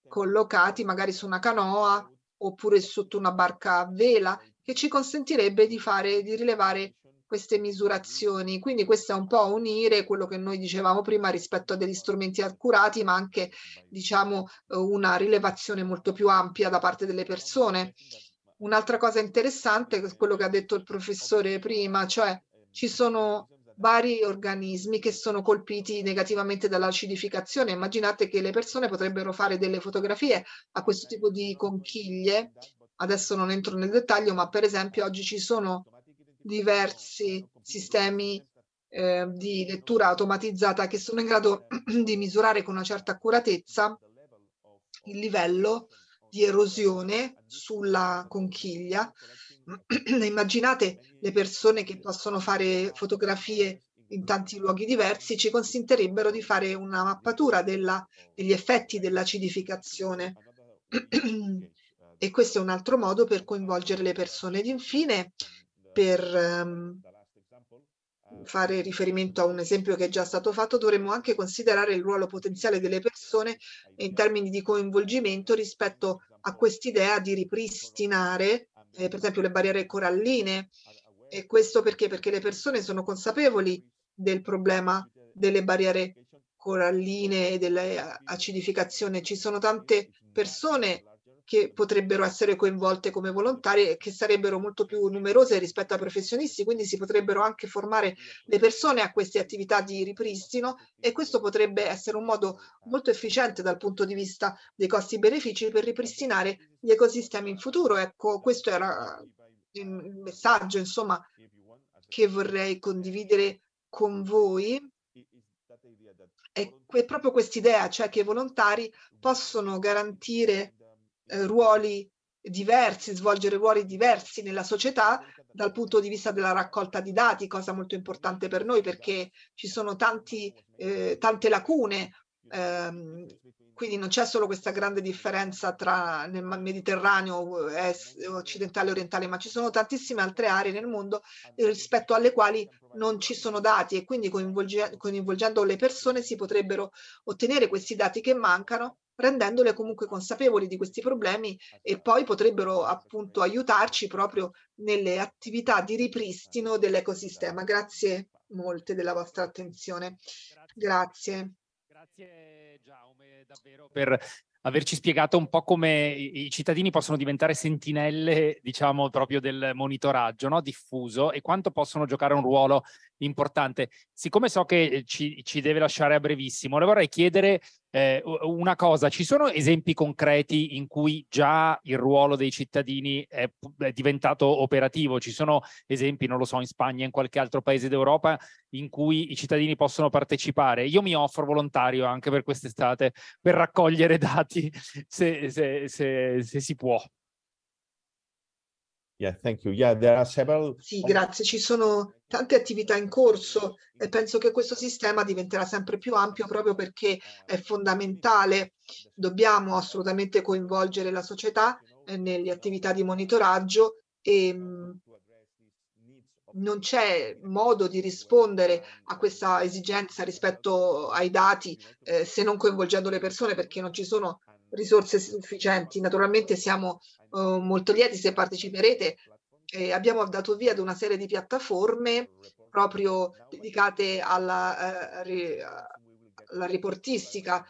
collocati magari su una canoa oppure sotto una barca a vela, che ci consentirebbe di, fare, di rilevare queste misurazioni. Quindi questo è un po' unire quello che noi dicevamo prima rispetto a degli strumenti accurati, ma anche diciamo una rilevazione molto più ampia da parte delle persone. Un'altra cosa interessante è quello che ha detto il professore prima, cioè ci sono vari organismi che sono colpiti negativamente dall'acidificazione. Immaginate che le persone potrebbero fare delle fotografie a questo tipo di conchiglie. Adesso non entro nel dettaglio, ma per esempio oggi ci sono diversi sistemi eh, di lettura automatizzata che sono in grado di misurare con una certa accuratezza il livello di erosione sulla conchiglia immaginate le persone che possono fare fotografie in tanti luoghi diversi, ci consentirebbero di fare una mappatura della, degli effetti dell'acidificazione. e questo è un altro modo per coinvolgere le persone. Ed infine, per um, fare riferimento a un esempio che è già stato fatto, dovremmo anche considerare il ruolo potenziale delle persone in termini di coinvolgimento rispetto a quest'idea di ripristinare eh, per esempio le barriere coralline. E questo perché? Perché le persone sono consapevoli del problema delle barriere coralline e dell'acidificazione. Ci sono tante persone che potrebbero essere coinvolte come volontarie e che sarebbero molto più numerose rispetto ai professionisti, quindi si potrebbero anche formare le persone a queste attività di ripristino e questo potrebbe essere un modo molto efficiente dal punto di vista dei costi-benefici per ripristinare gli ecosistemi in futuro. Ecco, questo era il messaggio, insomma, che vorrei condividere con voi è proprio quest'idea, cioè che i volontari possono garantire eh, ruoli diversi, svolgere ruoli diversi nella società dal punto di vista della raccolta di dati, cosa molto importante per noi perché ci sono tanti, eh, tante lacune Ehm, quindi non c'è solo questa grande differenza tra nel Mediterraneo occidentale e orientale, ma ci sono tantissime altre aree nel mondo rispetto alle quali non ci sono dati e quindi coinvolge, coinvolgendo le persone si potrebbero ottenere questi dati che mancano rendendole comunque consapevoli di questi problemi e poi potrebbero appunto aiutarci proprio nelle attività di ripristino dell'ecosistema. Grazie molte della vostra attenzione. Grazie grazie Giaume davvero per averci spiegato un po' come i cittadini possono diventare sentinelle, diciamo, proprio del monitoraggio no? diffuso e quanto possono giocare un ruolo importante. Siccome so che eh, ci, ci deve lasciare a brevissimo, le vorrei chiedere eh, una cosa. Ci sono esempi concreti in cui già il ruolo dei cittadini è, è diventato operativo? Ci sono esempi, non lo so, in Spagna e in qualche altro paese d'Europa in cui i cittadini possono partecipare? Io mi offro volontario anche per quest'estate per raccogliere dati se, se, se, se si può. Yeah, thank you. Yeah, there are several... Sì, grazie. Ci sono tante attività in corso e penso che questo sistema diventerà sempre più ampio proprio perché è fondamentale. Dobbiamo assolutamente coinvolgere la società eh, nelle attività di monitoraggio e mm, non c'è modo di rispondere a questa esigenza rispetto ai dati eh, se non coinvolgendo le persone perché non ci sono risorse sufficienti. Naturalmente siamo eh, molto lieti se parteciperete. Eh, abbiamo dato via ad una serie di piattaforme proprio dedicate alla, eh, alla riportistica,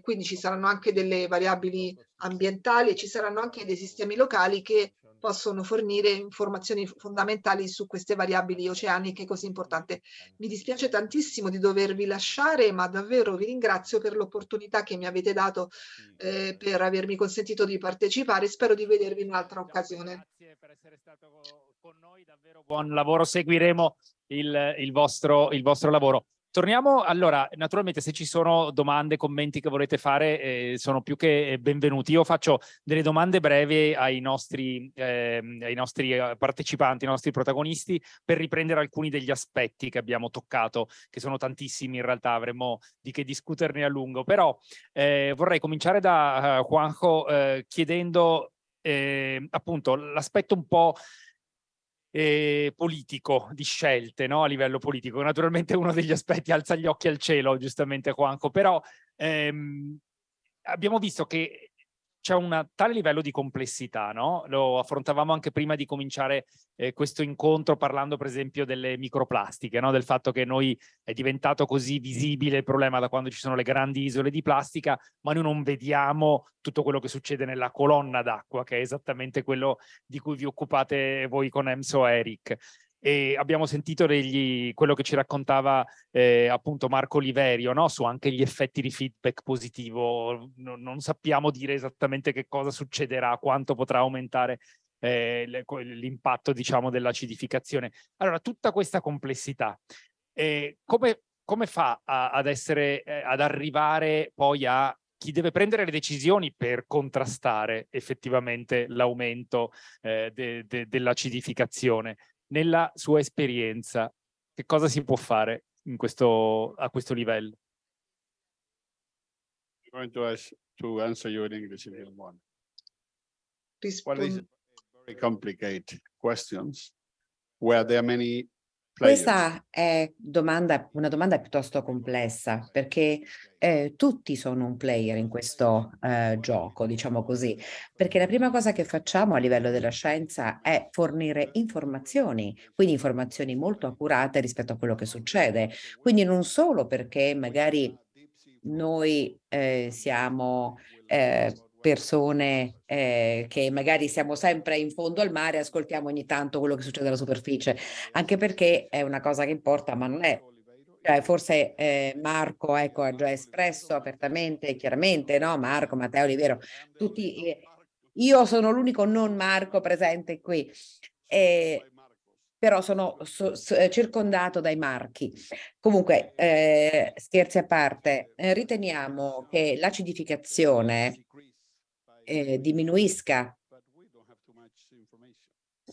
quindi ci saranno anche delle variabili ambientali e ci saranno anche dei sistemi locali che possono fornire informazioni fondamentali su queste variabili oceaniche così importanti. Mi dispiace tantissimo di dovervi lasciare, ma davvero vi ringrazio per l'opportunità che mi avete dato eh, per avermi consentito di partecipare. Spero di vedervi in un'altra occasione. Grazie per essere stato con noi, davvero buon lavoro. Seguiremo il, il, vostro, il vostro lavoro. Torniamo allora, naturalmente se ci sono domande, commenti che volete fare, eh, sono più che eh, benvenuti. Io faccio delle domande brevi ai nostri, eh, ai nostri eh, partecipanti, ai nostri protagonisti, per riprendere alcuni degli aspetti che abbiamo toccato, che sono tantissimi in realtà, avremmo di che discuterne a lungo. Però eh, vorrei cominciare da uh, Juanjo chiedendo ehm, appunto l'aspetto un po' eh, politico, di scelte no? a livello politico. Naturalmente uno degli aspetti alza gli occhi al cielo, giustamente Juanco, però ehm, abbiamo visto che c'è un tale livello di complessità, no? Lo affrontavamo anche prima di cominciare eh, questo incontro parlando per esempio delle microplastiche, no? Del fatto che noi è diventato così visibile il problema da quando ci sono le grandi isole di plastica, ma noi non vediamo tutto quello che succede nella colonna d'acqua, che è esattamente quello di cui vi occupate voi con Emso Eric e abbiamo sentito degli, quello che ci raccontava eh, appunto Marco Liverio no? su anche gli effetti di feedback positivo. No, non sappiamo dire esattamente che cosa succederà, quanto potrà aumentare eh, l'impatto diciamo, dell'acidificazione. Allora, tutta questa complessità, eh, come, come, fa a, ad, essere, eh, ad arrivare poi a chi deve prendere le decisioni per contrastare effettivamente l'aumento eh, de, de, dell'acidificazione nella sua esperienza, che cosa si può fare questo, a questo livello? I'm going to, ask, to answer you in English if you want. Rispond- well, very complicated questions where there are many questa è domanda, una domanda piuttosto complessa perché eh, tutti sono un player in questo eh, gioco, diciamo così, perché la prima cosa che facciamo a livello della scienza è fornire informazioni, quindi informazioni molto accurate rispetto a quello che succede, quindi non solo perché magari noi eh, siamo... Eh, persone eh, che magari siamo sempre in fondo al mare, e ascoltiamo ogni tanto quello che succede alla superficie, anche perché è una cosa che importa, ma non è cioè, forse eh, Marco ecco, ha già espresso apertamente, chiaramente, no? Marco, Matteo Olivero, tutti, eh, io sono l'unico non Marco presente qui, eh, però sono so, so, eh, circondato dai marchi. Comunque, eh, scherzi a parte, eh, riteniamo che l'acidificazione eh, diminuisca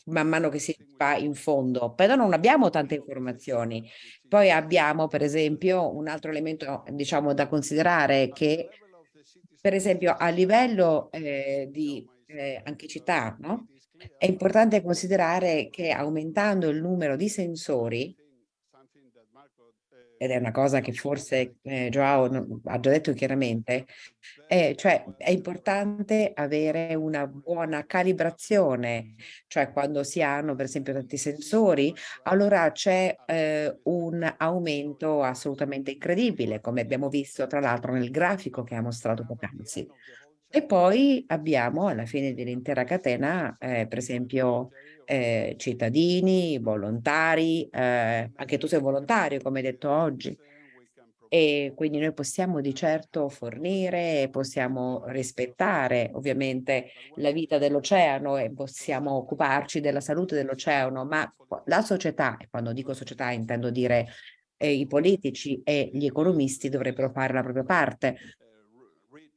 man mano che si va in fondo, però non abbiamo tante informazioni. Poi abbiamo, per esempio, un altro elemento diciamo, da considerare che, per esempio, a livello eh, di eh, anchicità, no? è importante considerare che aumentando il numero di sensori, ed è una cosa che forse eh, Joao ha già detto chiaramente, eh, cioè è importante avere una buona calibrazione, cioè quando si hanno per esempio tanti sensori, allora c'è eh, un aumento assolutamente incredibile, come abbiamo visto tra l'altro nel grafico che ha mostrato poc'anzi. E poi abbiamo alla fine dell'intera catena, eh, per esempio, eh, cittadini, volontari, eh, anche tu sei volontario, come detto oggi. E quindi noi possiamo di certo fornire, possiamo rispettare ovviamente la vita dell'oceano e possiamo occuparci della salute dell'oceano, ma la società, e quando dico società intendo dire eh, i politici e gli economisti dovrebbero fare la propria parte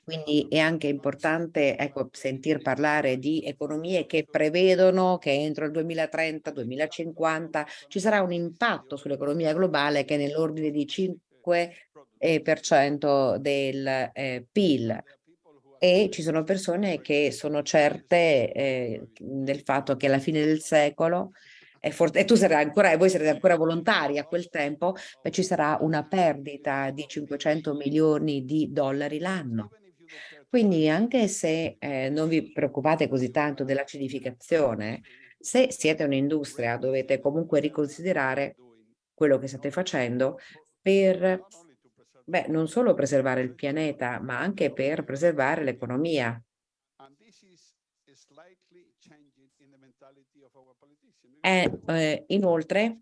quindi è anche importante ecco, sentir parlare di economie che prevedono che entro il 2030-2050 ci sarà un impatto sull'economia globale che è nell'ordine di 5% eh, del eh, PIL e ci sono persone che sono certe eh, del fatto che alla fine del secolo for- e tu sarai ancora, e voi sarete ancora volontari a quel tempo, beh, ci sarà una perdita di 500 milioni di dollari l'anno. Quindi anche se eh, non vi preoccupate così tanto dell'acidificazione, se siete un'industria dovete comunque riconsiderare quello che state facendo per beh, non solo preservare il pianeta, ma anche per preservare l'economia. E, eh, eh, inoltre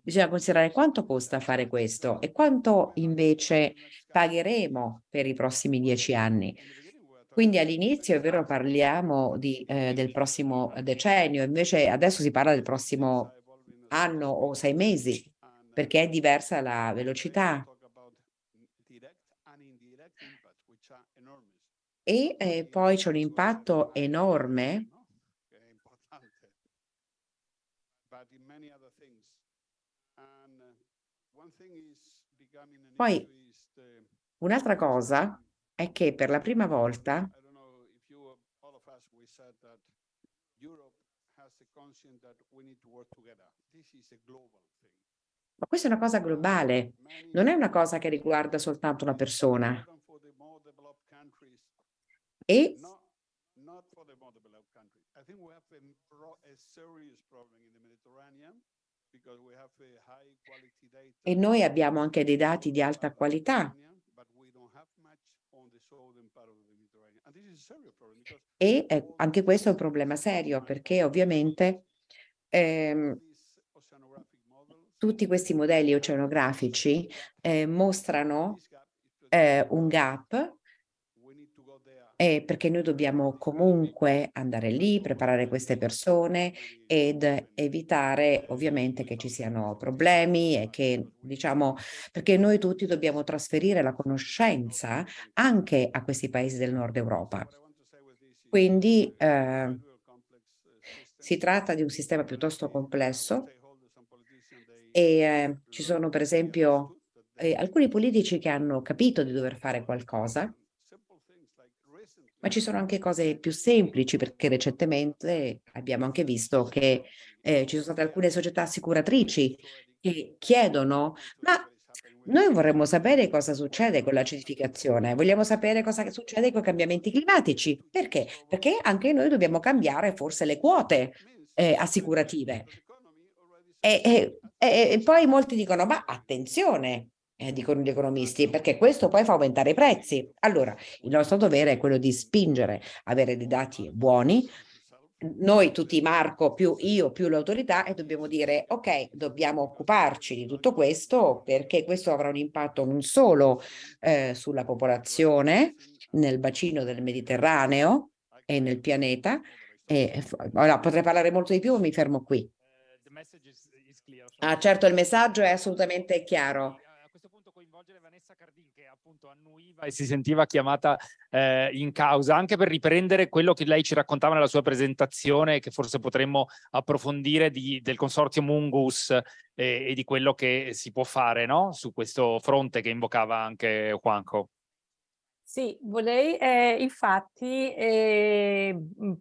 bisogna considerare quanto costa fare questo e quanto invece pagheremo per i prossimi dieci anni. Quindi all'inizio è vero parliamo di, eh, del prossimo decennio, invece adesso si parla del prossimo anno o sei mesi, perché è diversa la velocità. E eh, poi c'è un impatto enorme Poi un'altra cosa è che per la prima volta ma questa è una cosa globale, non è una cosa che riguarda soltanto una persona. E e noi abbiamo anche dei dati di alta qualità e anche questo è un problema serio perché ovviamente eh, tutti questi modelli oceanografici eh, mostrano eh, un gap eh, perché noi dobbiamo comunque andare lì, preparare queste persone ed evitare ovviamente che ci siano problemi e che diciamo perché noi tutti dobbiamo trasferire la conoscenza anche a questi paesi del nord Europa. Quindi eh, si tratta di un sistema piuttosto complesso e eh, ci sono per esempio eh, alcuni politici che hanno capito di dover fare qualcosa ma ci sono anche cose più semplici perché recentemente abbiamo anche visto che eh, ci sono state alcune società assicuratrici che chiedono, ma noi vorremmo sapere cosa succede con l'acidificazione, vogliamo sapere cosa succede con i cambiamenti climatici. Perché? Perché anche noi dobbiamo cambiare forse le quote eh, assicurative. E, e, e, poi molti dicono, ma attenzione, eh, dicono gli economisti, perché questo poi fa aumentare i prezzi. Allora, il nostro dovere è quello di spingere, avere dei dati buoni, noi tutti Marco più io più l'autorità e dobbiamo dire ok dobbiamo occuparci di tutto questo perché questo avrà un impatto non solo eh, sulla popolazione nel bacino del Mediterraneo e nel pianeta e, allora, potrei parlare molto di più ma mi fermo qui eh, ah certo il messaggio è assolutamente chiaro appunto annuiva e si sentiva chiamata eh, in causa, anche per riprendere quello che lei ci raccontava nella sua presentazione, che forse potremmo approfondire di, del consorzio Mungus eh, e di quello che si può fare no? su questo fronte che invocava anche Juanco. Sì, volevo eh, infatti eh,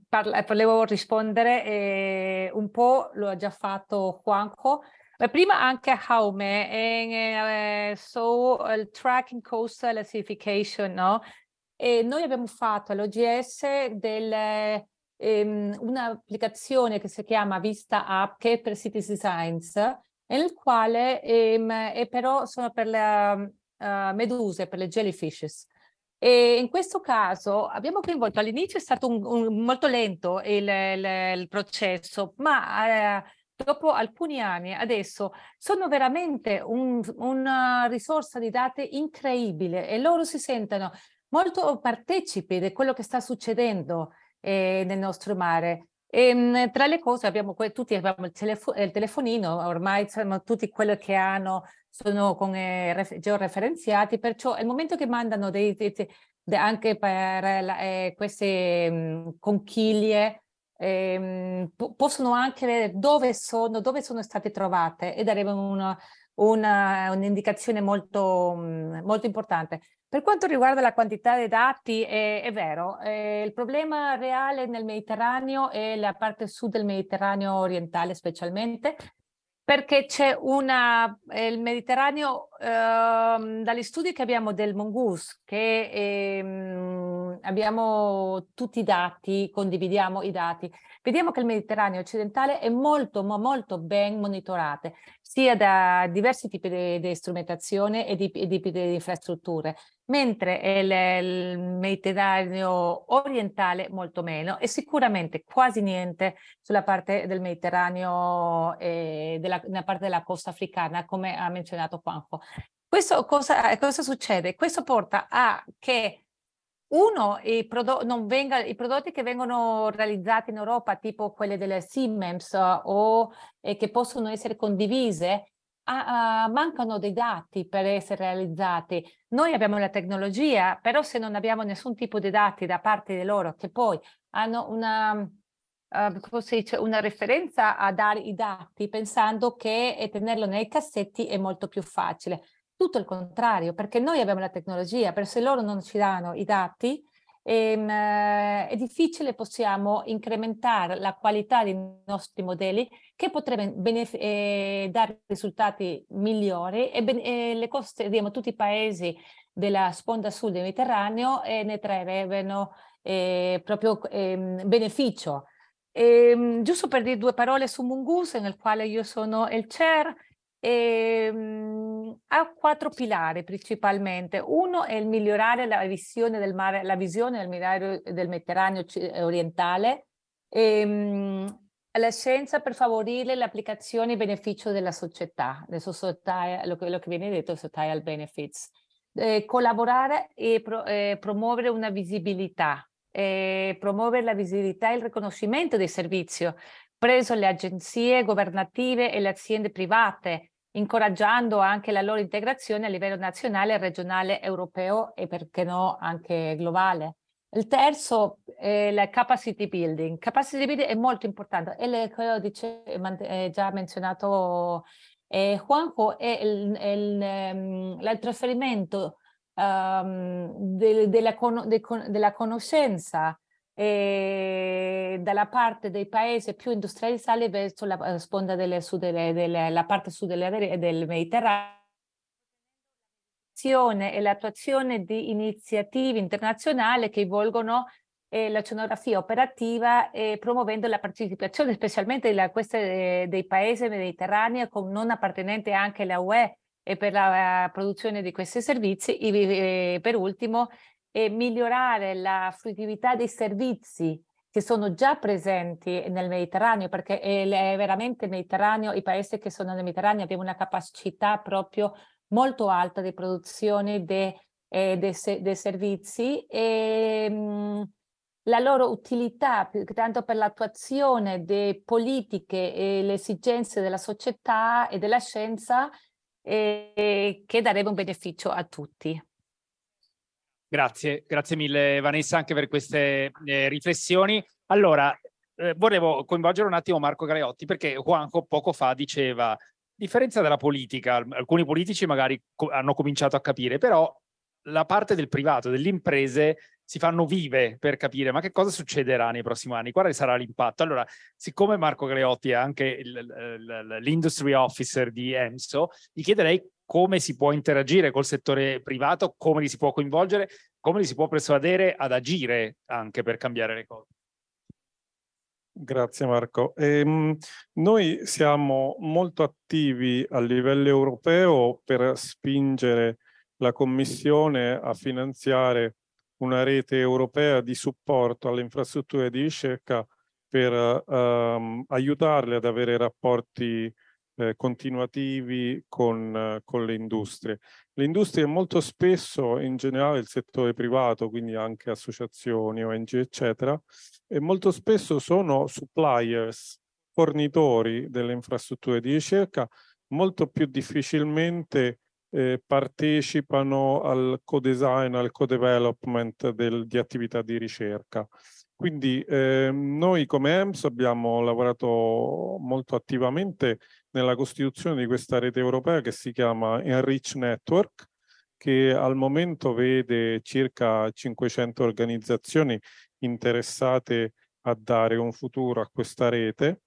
parla- volevo rispondere eh, un po', lo ha già fatto Juanco, ma prima anche a Haume, eh, eh, so il Tracking Coastal acidification, no? E noi abbiamo fatto all'OGS del, ehm, un'applicazione che si chiama Vista App, che è per Cities Designs, nel quale ehm, è però sono per le uh, meduse, per le jellyfishes. E in questo caso abbiamo coinvolto, all'inizio è stato un, un, molto lento il, il, il processo, ma... Eh, dopo alcuni anni, adesso sono veramente un, una risorsa di date incredibile e loro si sentono molto partecipi di quello che sta succedendo eh, nel nostro mare. E, ehm, tra le cose abbiamo tutti abbiamo il, telefo- il telefonino, ormai insomma, tutti quelli che hanno sono con, eh, ref- georeferenziati, perciò il momento che mandano dei, dei, dei, anche per la, eh, queste mh, mm, conchiglie ehm, po- possono anche vedere dove sono, dove sono state trovate e daremo una, una, un'indicazione molto, molto importante. Per quanto riguarda la quantità dei dati, è, è vero, eh, il problema reale nel Mediterraneo è la parte sud del Mediterraneo orientale specialmente, perché c'è una, eh, il Mediterraneo, eh, dagli studi che abbiamo del Mongoose, che ehm, abbiamo tutti i dati, condividiamo i dati, vediamo che il Mediterraneo occidentale è molto, molto ben monitorato, sia da diversi tipi di, strumentazione e di, di, di infrastrutture, mentre il, il Mediterraneo orientale molto meno e sicuramente quasi niente sulla parte del Mediterraneo e della, nella parte della costa africana, come ha menzionato Juanjo. Questo cosa, cosa, succede? Questo porta a che uno, i, prod- venga, i, prodotti che vengono realizzati in Europa, tipo quelli delle Siemens eh, o eh, che possono essere condivise, a- a- mancano dei dati per essere realizzati. Noi abbiamo la tecnologia, però se non abbiamo nessun tipo di dati da parte di loro che poi hanno una, uh, una referenza a dare i dati, pensando che eh, tenerlo nei cassetti è molto più facile tutto il contrario, perché noi abbiamo la tecnologia, però se loro non ci danno i dati, ehm, eh, è difficile possiamo incrementare la qualità dei nostri modelli che potrebbero benef- eh, dare risultati migliori e, ben- e le coste, diciamo, tutti i paesi della sponda sud del Mediterraneo eh, ne trarrebbero eh, proprio ehm, beneficio. E, ehm, giusto per dire due parole su Mungus, nel quale io sono il chair, e, ehm, ha quattro pilari principalmente. Uno è il migliorare la visione del mare, la visione del, mirario, del Mediterraneo eh, orientale, e, ehm, la scienza per favorire l'applicazione e beneficio della società, società lo, che, lo, che, viene detto societal benefits. Eh, collaborare e pro, eh, promuovere una visibilità eh, promuovere la visibilità e il riconoscimento del servizio compreso le agenzie governative e le aziende private, incoraggiando anche la loro integrazione a livello nazionale, regionale, europeo e perché no anche globale. Il terzo è la capacity building. Capacity building è molto importante e quello dice, è eh, eh, già menzionato eh, Juanjo, è il, il, ehm, il trasferimento um, ehm, de, della, con, de, della conoscenza eh, dalla parte dei paesi più industrializzati verso la eh, sponda delle, sud, delle, delle, la parte sud delle, del Mediterraneo e l'attuazione di iniziative internazionali che volgono eh, la scenografia operativa eh, promuovendo la partecipazione specialmente della, queste, eh, dei paesi mediterranei con non appartenenti anche alla UE e per la eh, produzione di questi servizi e per ultimo e migliorare la fruttività dei servizi che sono già presenti nel Mediterraneo, perché è veramente il Mediterraneo, i paesi che sono nel Mediterraneo abbiamo una capacità proprio molto alta di produzione dei eh, de, de servizi e mh, mm, la loro utilità, tanto per l'attuazione delle politiche e le esigenze della società e della scienza, eh, che darebbe un beneficio a tutti. Grazie, grazie mille Vanessa anche per queste eh, riflessioni. Allora, eh, volevo coinvolgere un attimo Marco Galeotti perché Juanco poco fa diceva, a differenza della politica, alcuni politici magari co- hanno cominciato a capire, però la parte del privato, delle imprese si fanno vive per capire ma che cosa succederà nei prossimi anni, quale sarà l'impatto. Allora, siccome Marco Galeotti è anche il, l'industry officer di EMSO, gli chiederei come si può interagire col settore privato, come li si può coinvolgere, come li si può persuadere ad agire anche per cambiare le cose. Grazie Marco. Ehm, noi siamo molto attivi a livello europeo per spingere la Commissione a finanziare una rete europea di supporto alle infrastrutture di ricerca per ehm, aiutarle ad avere rapporti eh, continuativi con, eh, con, le industrie. Le industrie molto spesso, in generale il settore privato, quindi anche associazioni, ONG, eccetera, e molto spesso sono suppliers, fornitori delle infrastrutture di ricerca, molto più difficilmente eh, partecipano al co-design, al co-development di attività di ricerca. Quindi eh, noi come EMS abbiamo lavorato molto attivamente nella costituzione di questa rete europea che si chiama Enrich Network, che al momento vede circa 500 organizzazioni interessate a dare un futuro a questa rete.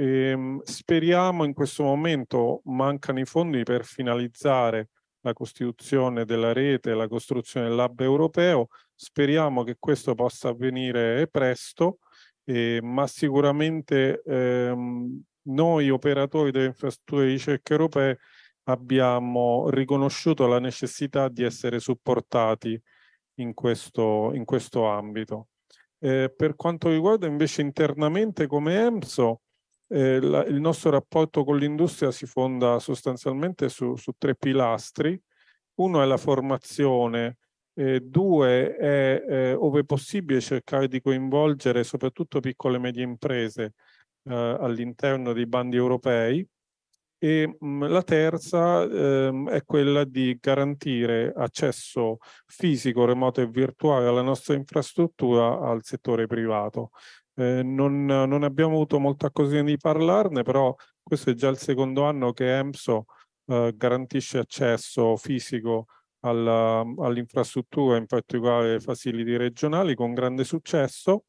E ehm, speriamo in questo momento mancano i fondi per finalizzare la costituzione della rete, la costruzione del lab europeo. Speriamo che questo possa avvenire presto, eh, ma sicuramente ehm, noi operatori delle infrastrutture di ricerca europee abbiamo riconosciuto la necessità di essere supportati in questo, in questo ambito. Eh, per quanto riguarda invece internamente come EMSO, eh, la, il nostro rapporto con l'industria si fonda sostanzialmente su, su, tre pilastri. Uno è la formazione, eh, due è, eh, ove possibile, cercare di coinvolgere soprattutto piccole e medie imprese eh, all'interno dei bandi europei e mh, mm, la terza ehm, è quella di garantire accesso fisico, remoto e virtuale alla nostra infrastruttura al settore privato. Eh, non, non, abbiamo avuto molta occasione di parlarne, però questo è già il secondo anno che EMSO eh, garantisce accesso fisico all'infrastruttura, all in particolare facility regionali, con grande successo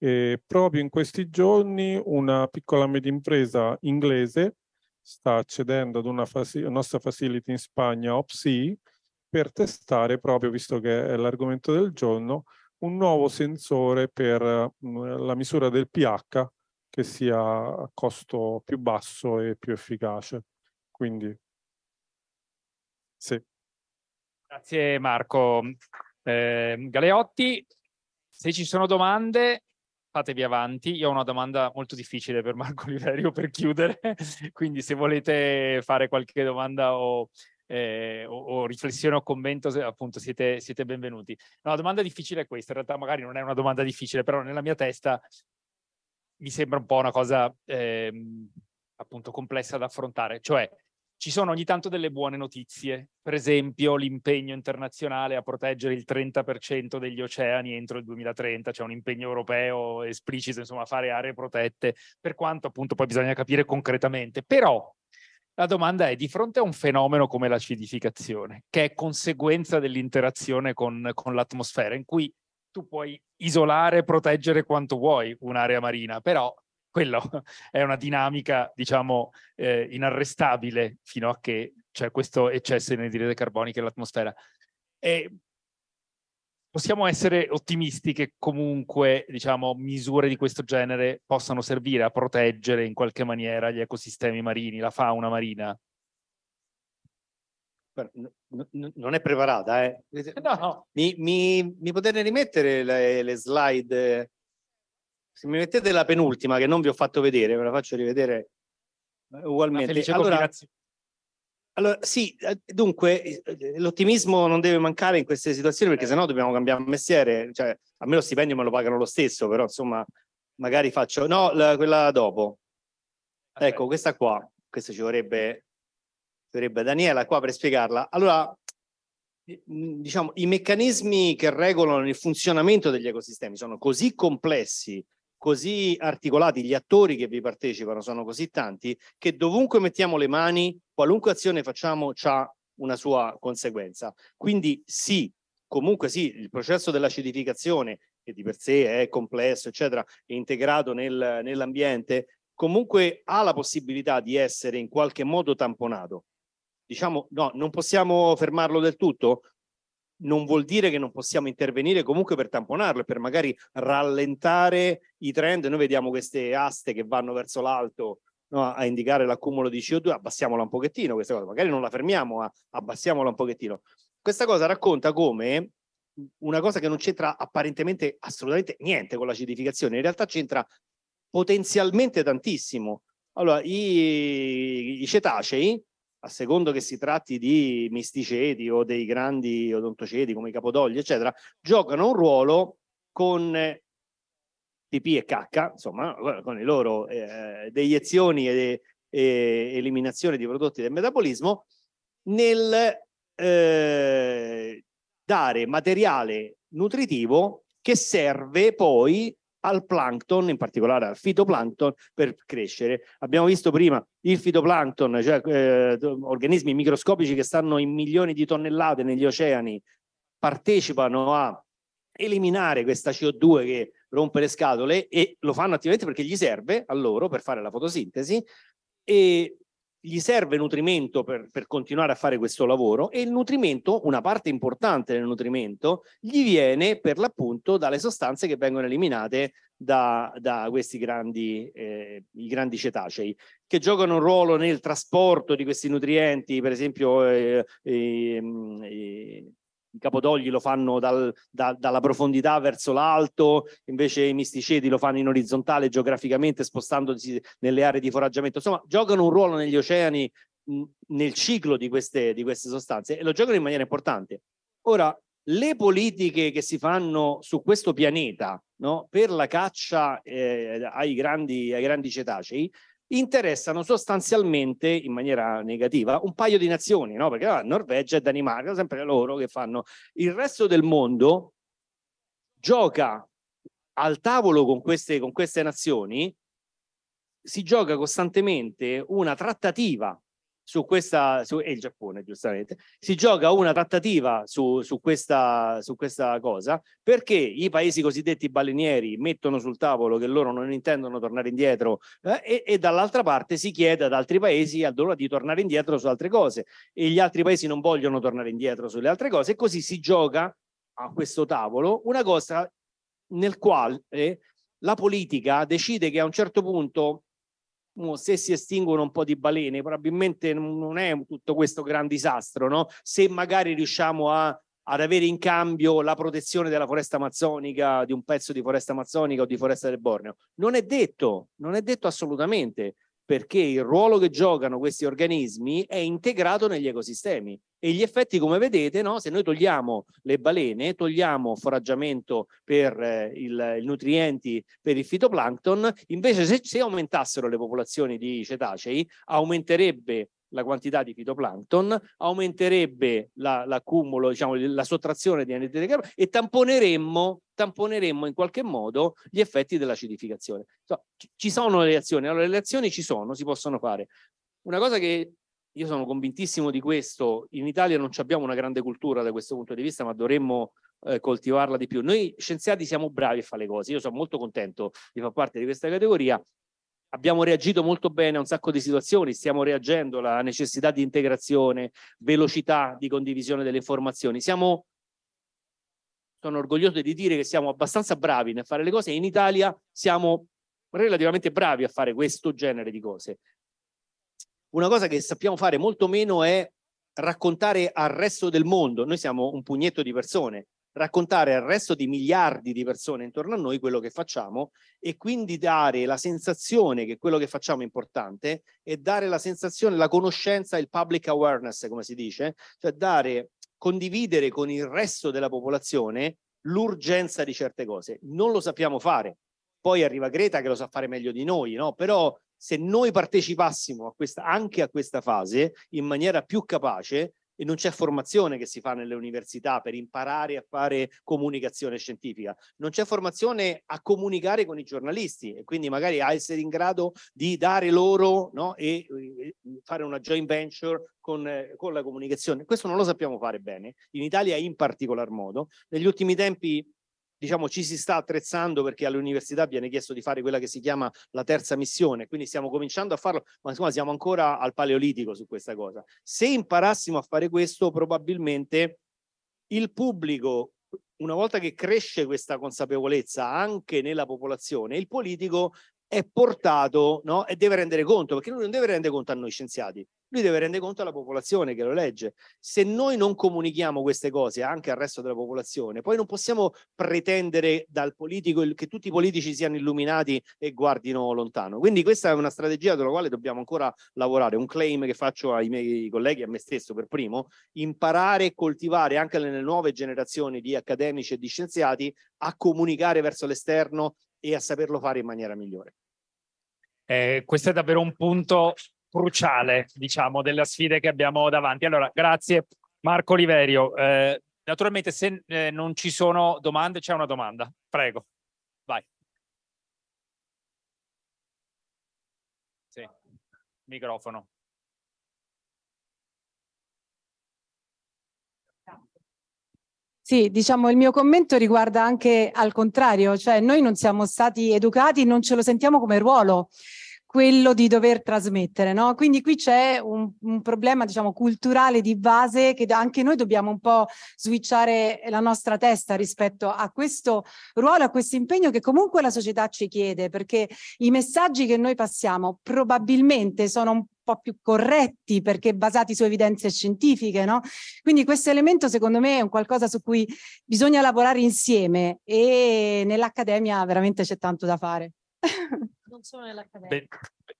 e eh, proprio in questi giorni una piccola media impresa inglese sta accedendo ad una fasi- nostra facility in Spagna, OPSI, per testare, proprio visto che è l'argomento del giorno, un nuovo sensore per mm, la misura del pH che sia a costo più basso e più efficace. Quindi, sì. Grazie Marco. Eh, Galeotti, se ci sono domande, fatevi avanti. Io ho una domanda molto difficile per Marco Oliverio per chiudere, quindi se volete fare qualche domanda o, eh, o, o riflessione o commento, appunto siete, siete benvenuti. No, la domanda difficile è questa, in realtà magari non è una domanda difficile, però nella mia testa mi sembra un po' una cosa eh, appunto complessa da affrontare, cioè ci sono ogni tanto delle buone notizie, per esempio l'impegno internazionale a proteggere il 30% degli oceani entro il 2030, c'è cioè un impegno europeo esplicito, insomma, a fare aree protette, per quanto appunto poi bisogna capire concretamente. Però la domanda è, di fronte a un fenomeno come l'acidificazione, che è conseguenza dell'interazione con, con l'atmosfera, in cui tu puoi isolare, e proteggere quanto vuoi un'area marina, però quella è una dinamica, diciamo, eh, inarrestabile fino a che c'è questo eccesso di anidride carbonica nell'atmosfera. E possiamo essere ottimisti che comunque, diciamo, misure di questo genere possano servire a proteggere in qualche maniera gli ecosistemi marini, la fauna marina? non è preparata, eh. no, eh no. Mi, mi, mi potete rimettere le, le slide se mi mettete la penultima che non vi ho fatto vedere, ve la faccio rivedere ugualmente. Allora, allora, sì, eh, dunque eh, l'ottimismo non deve mancare in queste situazioni perché eh. sennò dobbiamo cambiare mestiere, cioè a me lo stipendio me lo pagano lo stesso, però insomma magari faccio no, la, quella dopo. Okay. Ecco, questa qua, questa ci vorrebbe ci vorrebbe Daniela qua per spiegarla. Allora, mm, diciamo, i meccanismi che regolano il funzionamento degli ecosistemi sono così complessi così articolati, gli attori che vi partecipano sono così tanti, che dovunque mettiamo le mani, qualunque azione facciamo ha una sua conseguenza. Quindi sì, comunque sì, il processo dell'acidificazione, che di per sé è complesso, eccetera, è integrato nel, nell'ambiente, comunque ha la possibilità di essere in qualche modo tamponato. Diciamo, no, non possiamo fermarlo del tutto, non vuol dire che non possiamo intervenire comunque per tamponarlo e per magari rallentare i trend. Noi vediamo queste aste che vanno verso l'alto no, a indicare l'accumulo di CO2, abbassiamola un pochettino questa cosa, magari non la fermiamo, ma abbassiamola un pochettino. Questa cosa racconta come una cosa che non c'entra apparentemente assolutamente niente con l'acidificazione, in realtà c'entra potenzialmente tantissimo. Allora, i, i cetacei a secondo che si tratti di misticeti o dei grandi odontoceti come i capodogli, eccetera, giocano un ruolo con eh, pipì e cacca, insomma, eh, con le loro eh, deiezioni e, e, eliminazione di prodotti del metabolismo, nel eh, dare materiale nutritivo che serve poi al plankton, in particolare al fitoplancton, per crescere. Abbiamo visto prima il fitoplancton, cioè eh, organismi microscopici che stanno in milioni di tonnellate negli oceani, partecipano a eliminare questa CO2 che rompe le scatole e lo fanno attivamente perché gli serve a loro per fare la fotosintesi e gli serve nutrimento per, per, continuare a fare questo lavoro e il nutrimento, una parte importante del nutrimento, gli viene per l'appunto dalle sostanze che vengono eliminate da, da questi grandi, eh, grandi, cetacei, che giocano un ruolo nel trasporto di questi nutrienti, per esempio eh, eh, i capodogli lo fanno dal, da, dalla profondità verso l'alto, invece i misticeti lo fanno in orizzontale geograficamente spostandosi nelle aree di foraggiamento. Insomma, giocano un ruolo negli oceani mh, nel ciclo di queste, di queste sostanze e lo giocano in maniera importante. Ora, le politiche che si fanno su questo pianeta no, per la caccia eh, ai, grandi, ai grandi cetacei interessano sostanzialmente in maniera negativa un paio di nazioni, no? perché la ah, Norvegia e Danimarca, sempre loro che fanno. Il resto del mondo gioca al tavolo con queste, con queste nazioni, si gioca costantemente una trattativa su questa, su, e il Giappone giustamente, si gioca una trattativa su, su, questa, su questa cosa perché i paesi cosiddetti balenieri mettono sul tavolo che loro non intendono tornare indietro eh, e, e, dall'altra parte si chiede ad altri paesi allora di tornare indietro su altre cose e gli altri paesi non vogliono tornare indietro sulle altre cose e così si gioca a questo tavolo una cosa nel quale la politica decide che a un certo punto se si estinguono un po' di balene, probabilmente non è tutto questo gran disastro, no? Se magari riusciamo a, ad avere in cambio la protezione della foresta amazzonica, di un pezzo di foresta amazzonica o di foresta del Borneo. Non è detto, non è detto assolutamente perché il ruolo che giocano questi organismi è integrato negli ecosistemi e gli effetti come vedete no? se noi togliamo le balene togliamo foraggiamento per eh, il, il, nutrienti per il fitoplancton invece se, se aumentassero le popolazioni di cetacei aumenterebbe la quantità di fitoplancton, aumenterebbe la, l'accumulo, diciamo, la sottrazione di anidride carbonica e tamponeremmo, tamponeremmo in qualche modo gli effetti dell'acidificazione. ci sono le azioni, allora le azioni ci sono, si possono fare. Una cosa che io sono convintissimo di questo, in Italia non abbiamo una grande cultura da questo punto di vista, ma dovremmo eh, coltivarla di più. Noi scienziati siamo bravi a fare le cose, io sono molto contento di far parte di questa categoria, abbiamo reagito molto bene a un sacco di situazioni, stiamo reagendo alla necessità di integrazione, velocità di condivisione delle informazioni. Siamo, sono orgoglioso di dire che siamo abbastanza bravi nel fare le cose e in Italia siamo relativamente bravi a fare questo genere di cose. Una cosa che sappiamo fare molto meno è raccontare al resto del mondo. Noi siamo un pugnetto di persone, raccontare al resto di miliardi di persone intorno a noi quello che facciamo e quindi dare la sensazione che quello che facciamo è importante e dare la sensazione, la conoscenza, il public awareness, come si dice, cioè dare, condividere con il resto della popolazione l'urgenza di certe cose. Non lo sappiamo fare. Poi arriva Greta che lo sa fare meglio di noi, no? Però se noi partecipassimo a questa, anche a questa fase in maniera più capace, e non c'è formazione che si fa nelle università per imparare a fare comunicazione scientifica, non c'è formazione a comunicare con i giornalisti e quindi magari a essere in grado di dare loro no, e, e fare una joint venture con, eh, con la comunicazione. Questo non lo sappiamo fare bene, in Italia in particolar modo. Negli ultimi tempi diciamo, ci si sta attrezzando perché all'università viene chiesto di fare quella che si chiama la terza missione, quindi stiamo cominciando a farlo, ma insomma siamo ancora al paleolitico su questa cosa. Se imparassimo a fare questo, probabilmente il pubblico, una volta che cresce questa consapevolezza anche nella popolazione, il politico è portato no? e deve rendere conto, perché lui non deve rendere conto a noi scienziati, lui deve rendere conto alla popolazione che lo legge. Se noi non comunichiamo queste cose anche al resto della popolazione, poi non possiamo pretendere dal politico che tutti i politici siano illuminati e guardino lontano. Quindi questa è una strategia sulla quale dobbiamo ancora lavorare. Un claim che faccio ai miei colleghi, a me stesso per primo, imparare e coltivare anche nelle nuove generazioni di accademici e di scienziati a comunicare verso l'esterno e a saperlo fare in maniera migliore. Eh, questo è davvero un punto cruciale, diciamo, delle sfide che abbiamo davanti. Allora, grazie Marco Oliverio. Eh, naturalmente se eh, non ci sono domande, c'è una domanda. Prego, vai. Sì, microfono. Sì, diciamo il mio commento riguarda anche al contrario, cioè noi non siamo stati educati, non ce lo sentiamo come ruolo quello di dover trasmettere, no? Quindi qui c'è un, un, problema, diciamo, culturale di base che anche noi dobbiamo un po' switchare la nostra testa rispetto a questo ruolo, a questo impegno che comunque la società ci chiede, perché i messaggi che noi passiamo probabilmente sono un po' più corretti perché basati su evidenze scientifiche, no? Quindi questo elemento secondo me è un qualcosa su cui bisogna lavorare insieme e nell'accademia veramente c'è tanto da fare. non sono nell'accademia.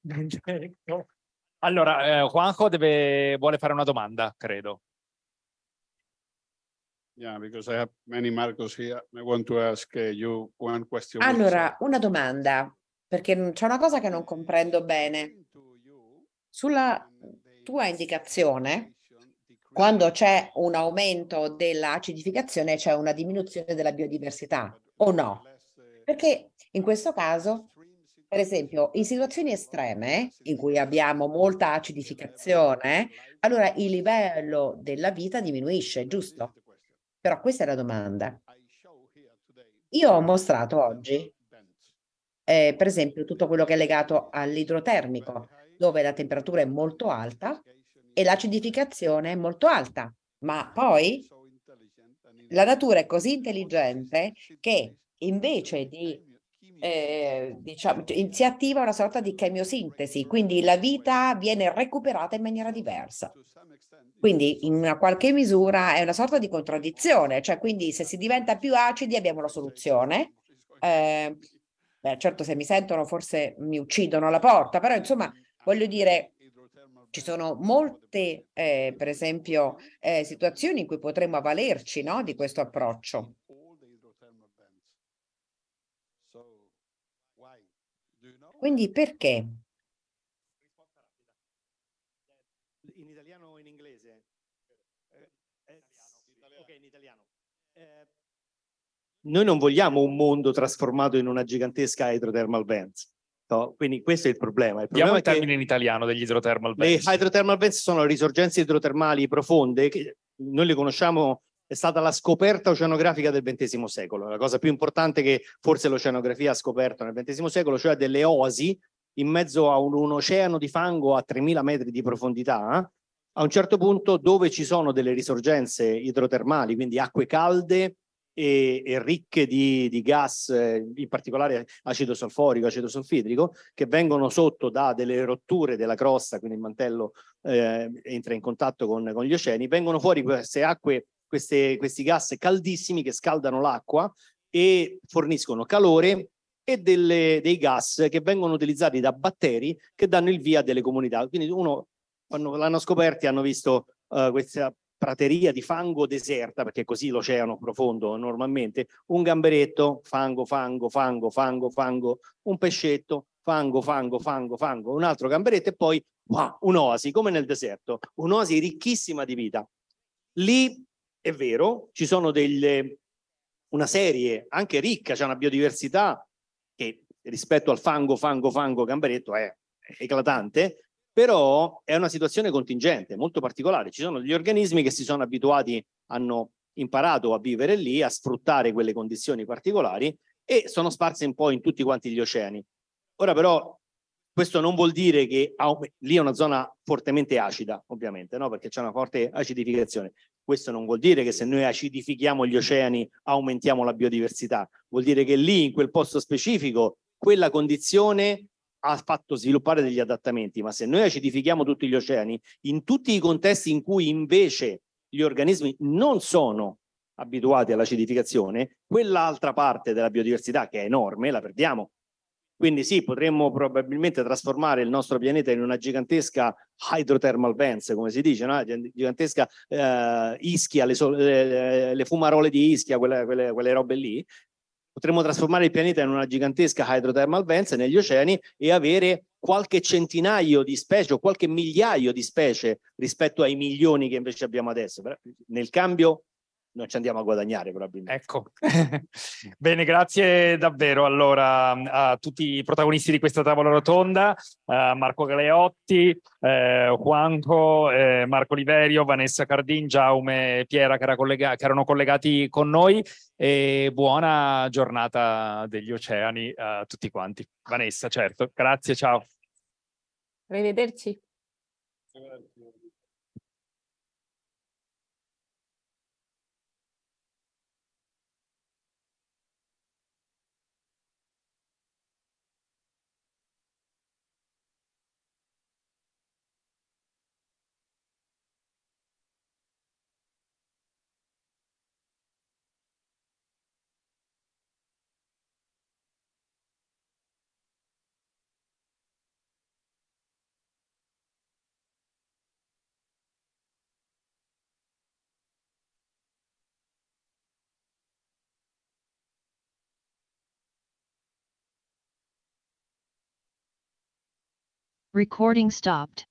Be- allora, eh, Juanjo deve, vuole fare una domanda, credo. Yeah, because I have many Marcos here. I want to ask eh, you one question. Allora, una domanda, perché c'è una cosa che non comprendo bene. Sulla tua indicazione, quando c'è un aumento dell'acidificazione c'è una diminuzione della biodiversità, o no? Perché in questo caso per esempio, in situazioni estreme in cui abbiamo molta acidificazione, allora il livello della vita diminuisce, giusto? Però questa è la domanda. Io ho mostrato oggi, eh, per esempio, tutto quello che è legato all'idrotermico, dove la temperatura è molto alta e l'acidificazione è molto alta, ma poi la natura è così intelligente che invece di eh, diciamo, cioè, si attiva una sorta di chemiosintesi, quindi la vita viene recuperata in maniera diversa. Quindi in una qualche misura è una sorta di contraddizione, cioè quindi se si diventa più acidi abbiamo la soluzione. Eh, beh, certo se mi sentono forse mi uccidono alla porta, però insomma voglio dire ci sono molte, eh, per esempio, eh, situazioni in cui potremmo avvalerci no, di questo approccio. Quindi perché? In italiano o in inglese? Eh, eh, ok, in italiano. Eh, noi non vogliamo un mondo trasformato in una gigantesca hydrothermal vent. No, quindi questo è il problema. Il problema Diamo il termine in italiano degli idrothermal vents. Le hydrothermal vents sono risorgenze idrotermali profonde che noi le conosciamo è stata la scoperta oceanografica del XX secolo, la cosa più importante che forse l'oceanografia ha scoperto nel XX secolo, cioè delle oasi in mezzo a un, un oceano di fango a 3.000 metri di profondità, a un certo punto dove ci sono delle risorgenze idrotermali, quindi acque calde e, e ricche di, di gas, eh, in particolare acido solforico, acido solfidrico, che vengono sotto da delle rotture della crosta, quindi il mantello eh, entra in contatto con, con gli oceani, vengono fuori queste acque queste, questi gas caldissimi che scaldano l'acqua e forniscono calore e delle, dei gas che vengono utilizzati da batteri che danno il via a delle comunità. Quindi uno, quando l'hanno scoperti, hanno visto uh, questa prateria di fango deserta, perché così l'oceano profondo normalmente, un gamberetto, fango, fango, fango, fango, fango, un pescetto, fango, fango, fango, fango, un altro gamberetto e poi wow, un'oasi, come nel deserto, un'oasi ricchissima di vita. Lì è vero, ci sono delle, una serie anche ricca, c'è una biodiversità che rispetto al fango, fango, fango, gamberetto è eclatante, però è una situazione contingente, molto particolare. Ci sono degli organismi che si sono abituati, hanno imparato a vivere lì, a sfruttare quelle condizioni particolari e sono sparse un po' in tutti quanti gli oceani. Ora però questo non vuol dire che lì è una zona fortemente acida, ovviamente, no? perché c'è una forte acidificazione, questo non vuol dire che se noi acidifichiamo gli oceani aumentiamo la biodiversità, vuol dire che lì, in quel posto specifico, quella condizione ha fatto sviluppare degli adattamenti, ma se noi acidifichiamo tutti gli oceani, in tutti i contesti in cui invece gli organismi non sono abituati all'acidificazione, quell'altra parte della biodiversità che è enorme la perdiamo. Quindi sì, potremmo probabilmente trasformare il nostro pianeta in una gigantesca hydrothermal vents, come si dice, una no? gigantesca eh, ischia, le, so le, eh, le, fumarole di ischia, quelle, quelle, quelle robe lì. Potremmo trasformare il pianeta in una gigantesca hydrothermal vents negli oceani e avere qualche centinaio di specie o qualche migliaio di specie rispetto ai milioni che invece abbiamo adesso. Nel cambio non ci andiamo a guadagnare probabilmente. Ecco, bene, grazie davvero allora a tutti i protagonisti di questa tavola rotonda, eh, Marco Galeotti, eh, Juanco, eh, Marco Liverio, Vanessa Cardin, Giaume, Piera che, era collega- che erano collegati con noi e buona giornata degli oceani a tutti quanti. Vanessa, certo, grazie, ciao. Arrivederci. Recording stopped.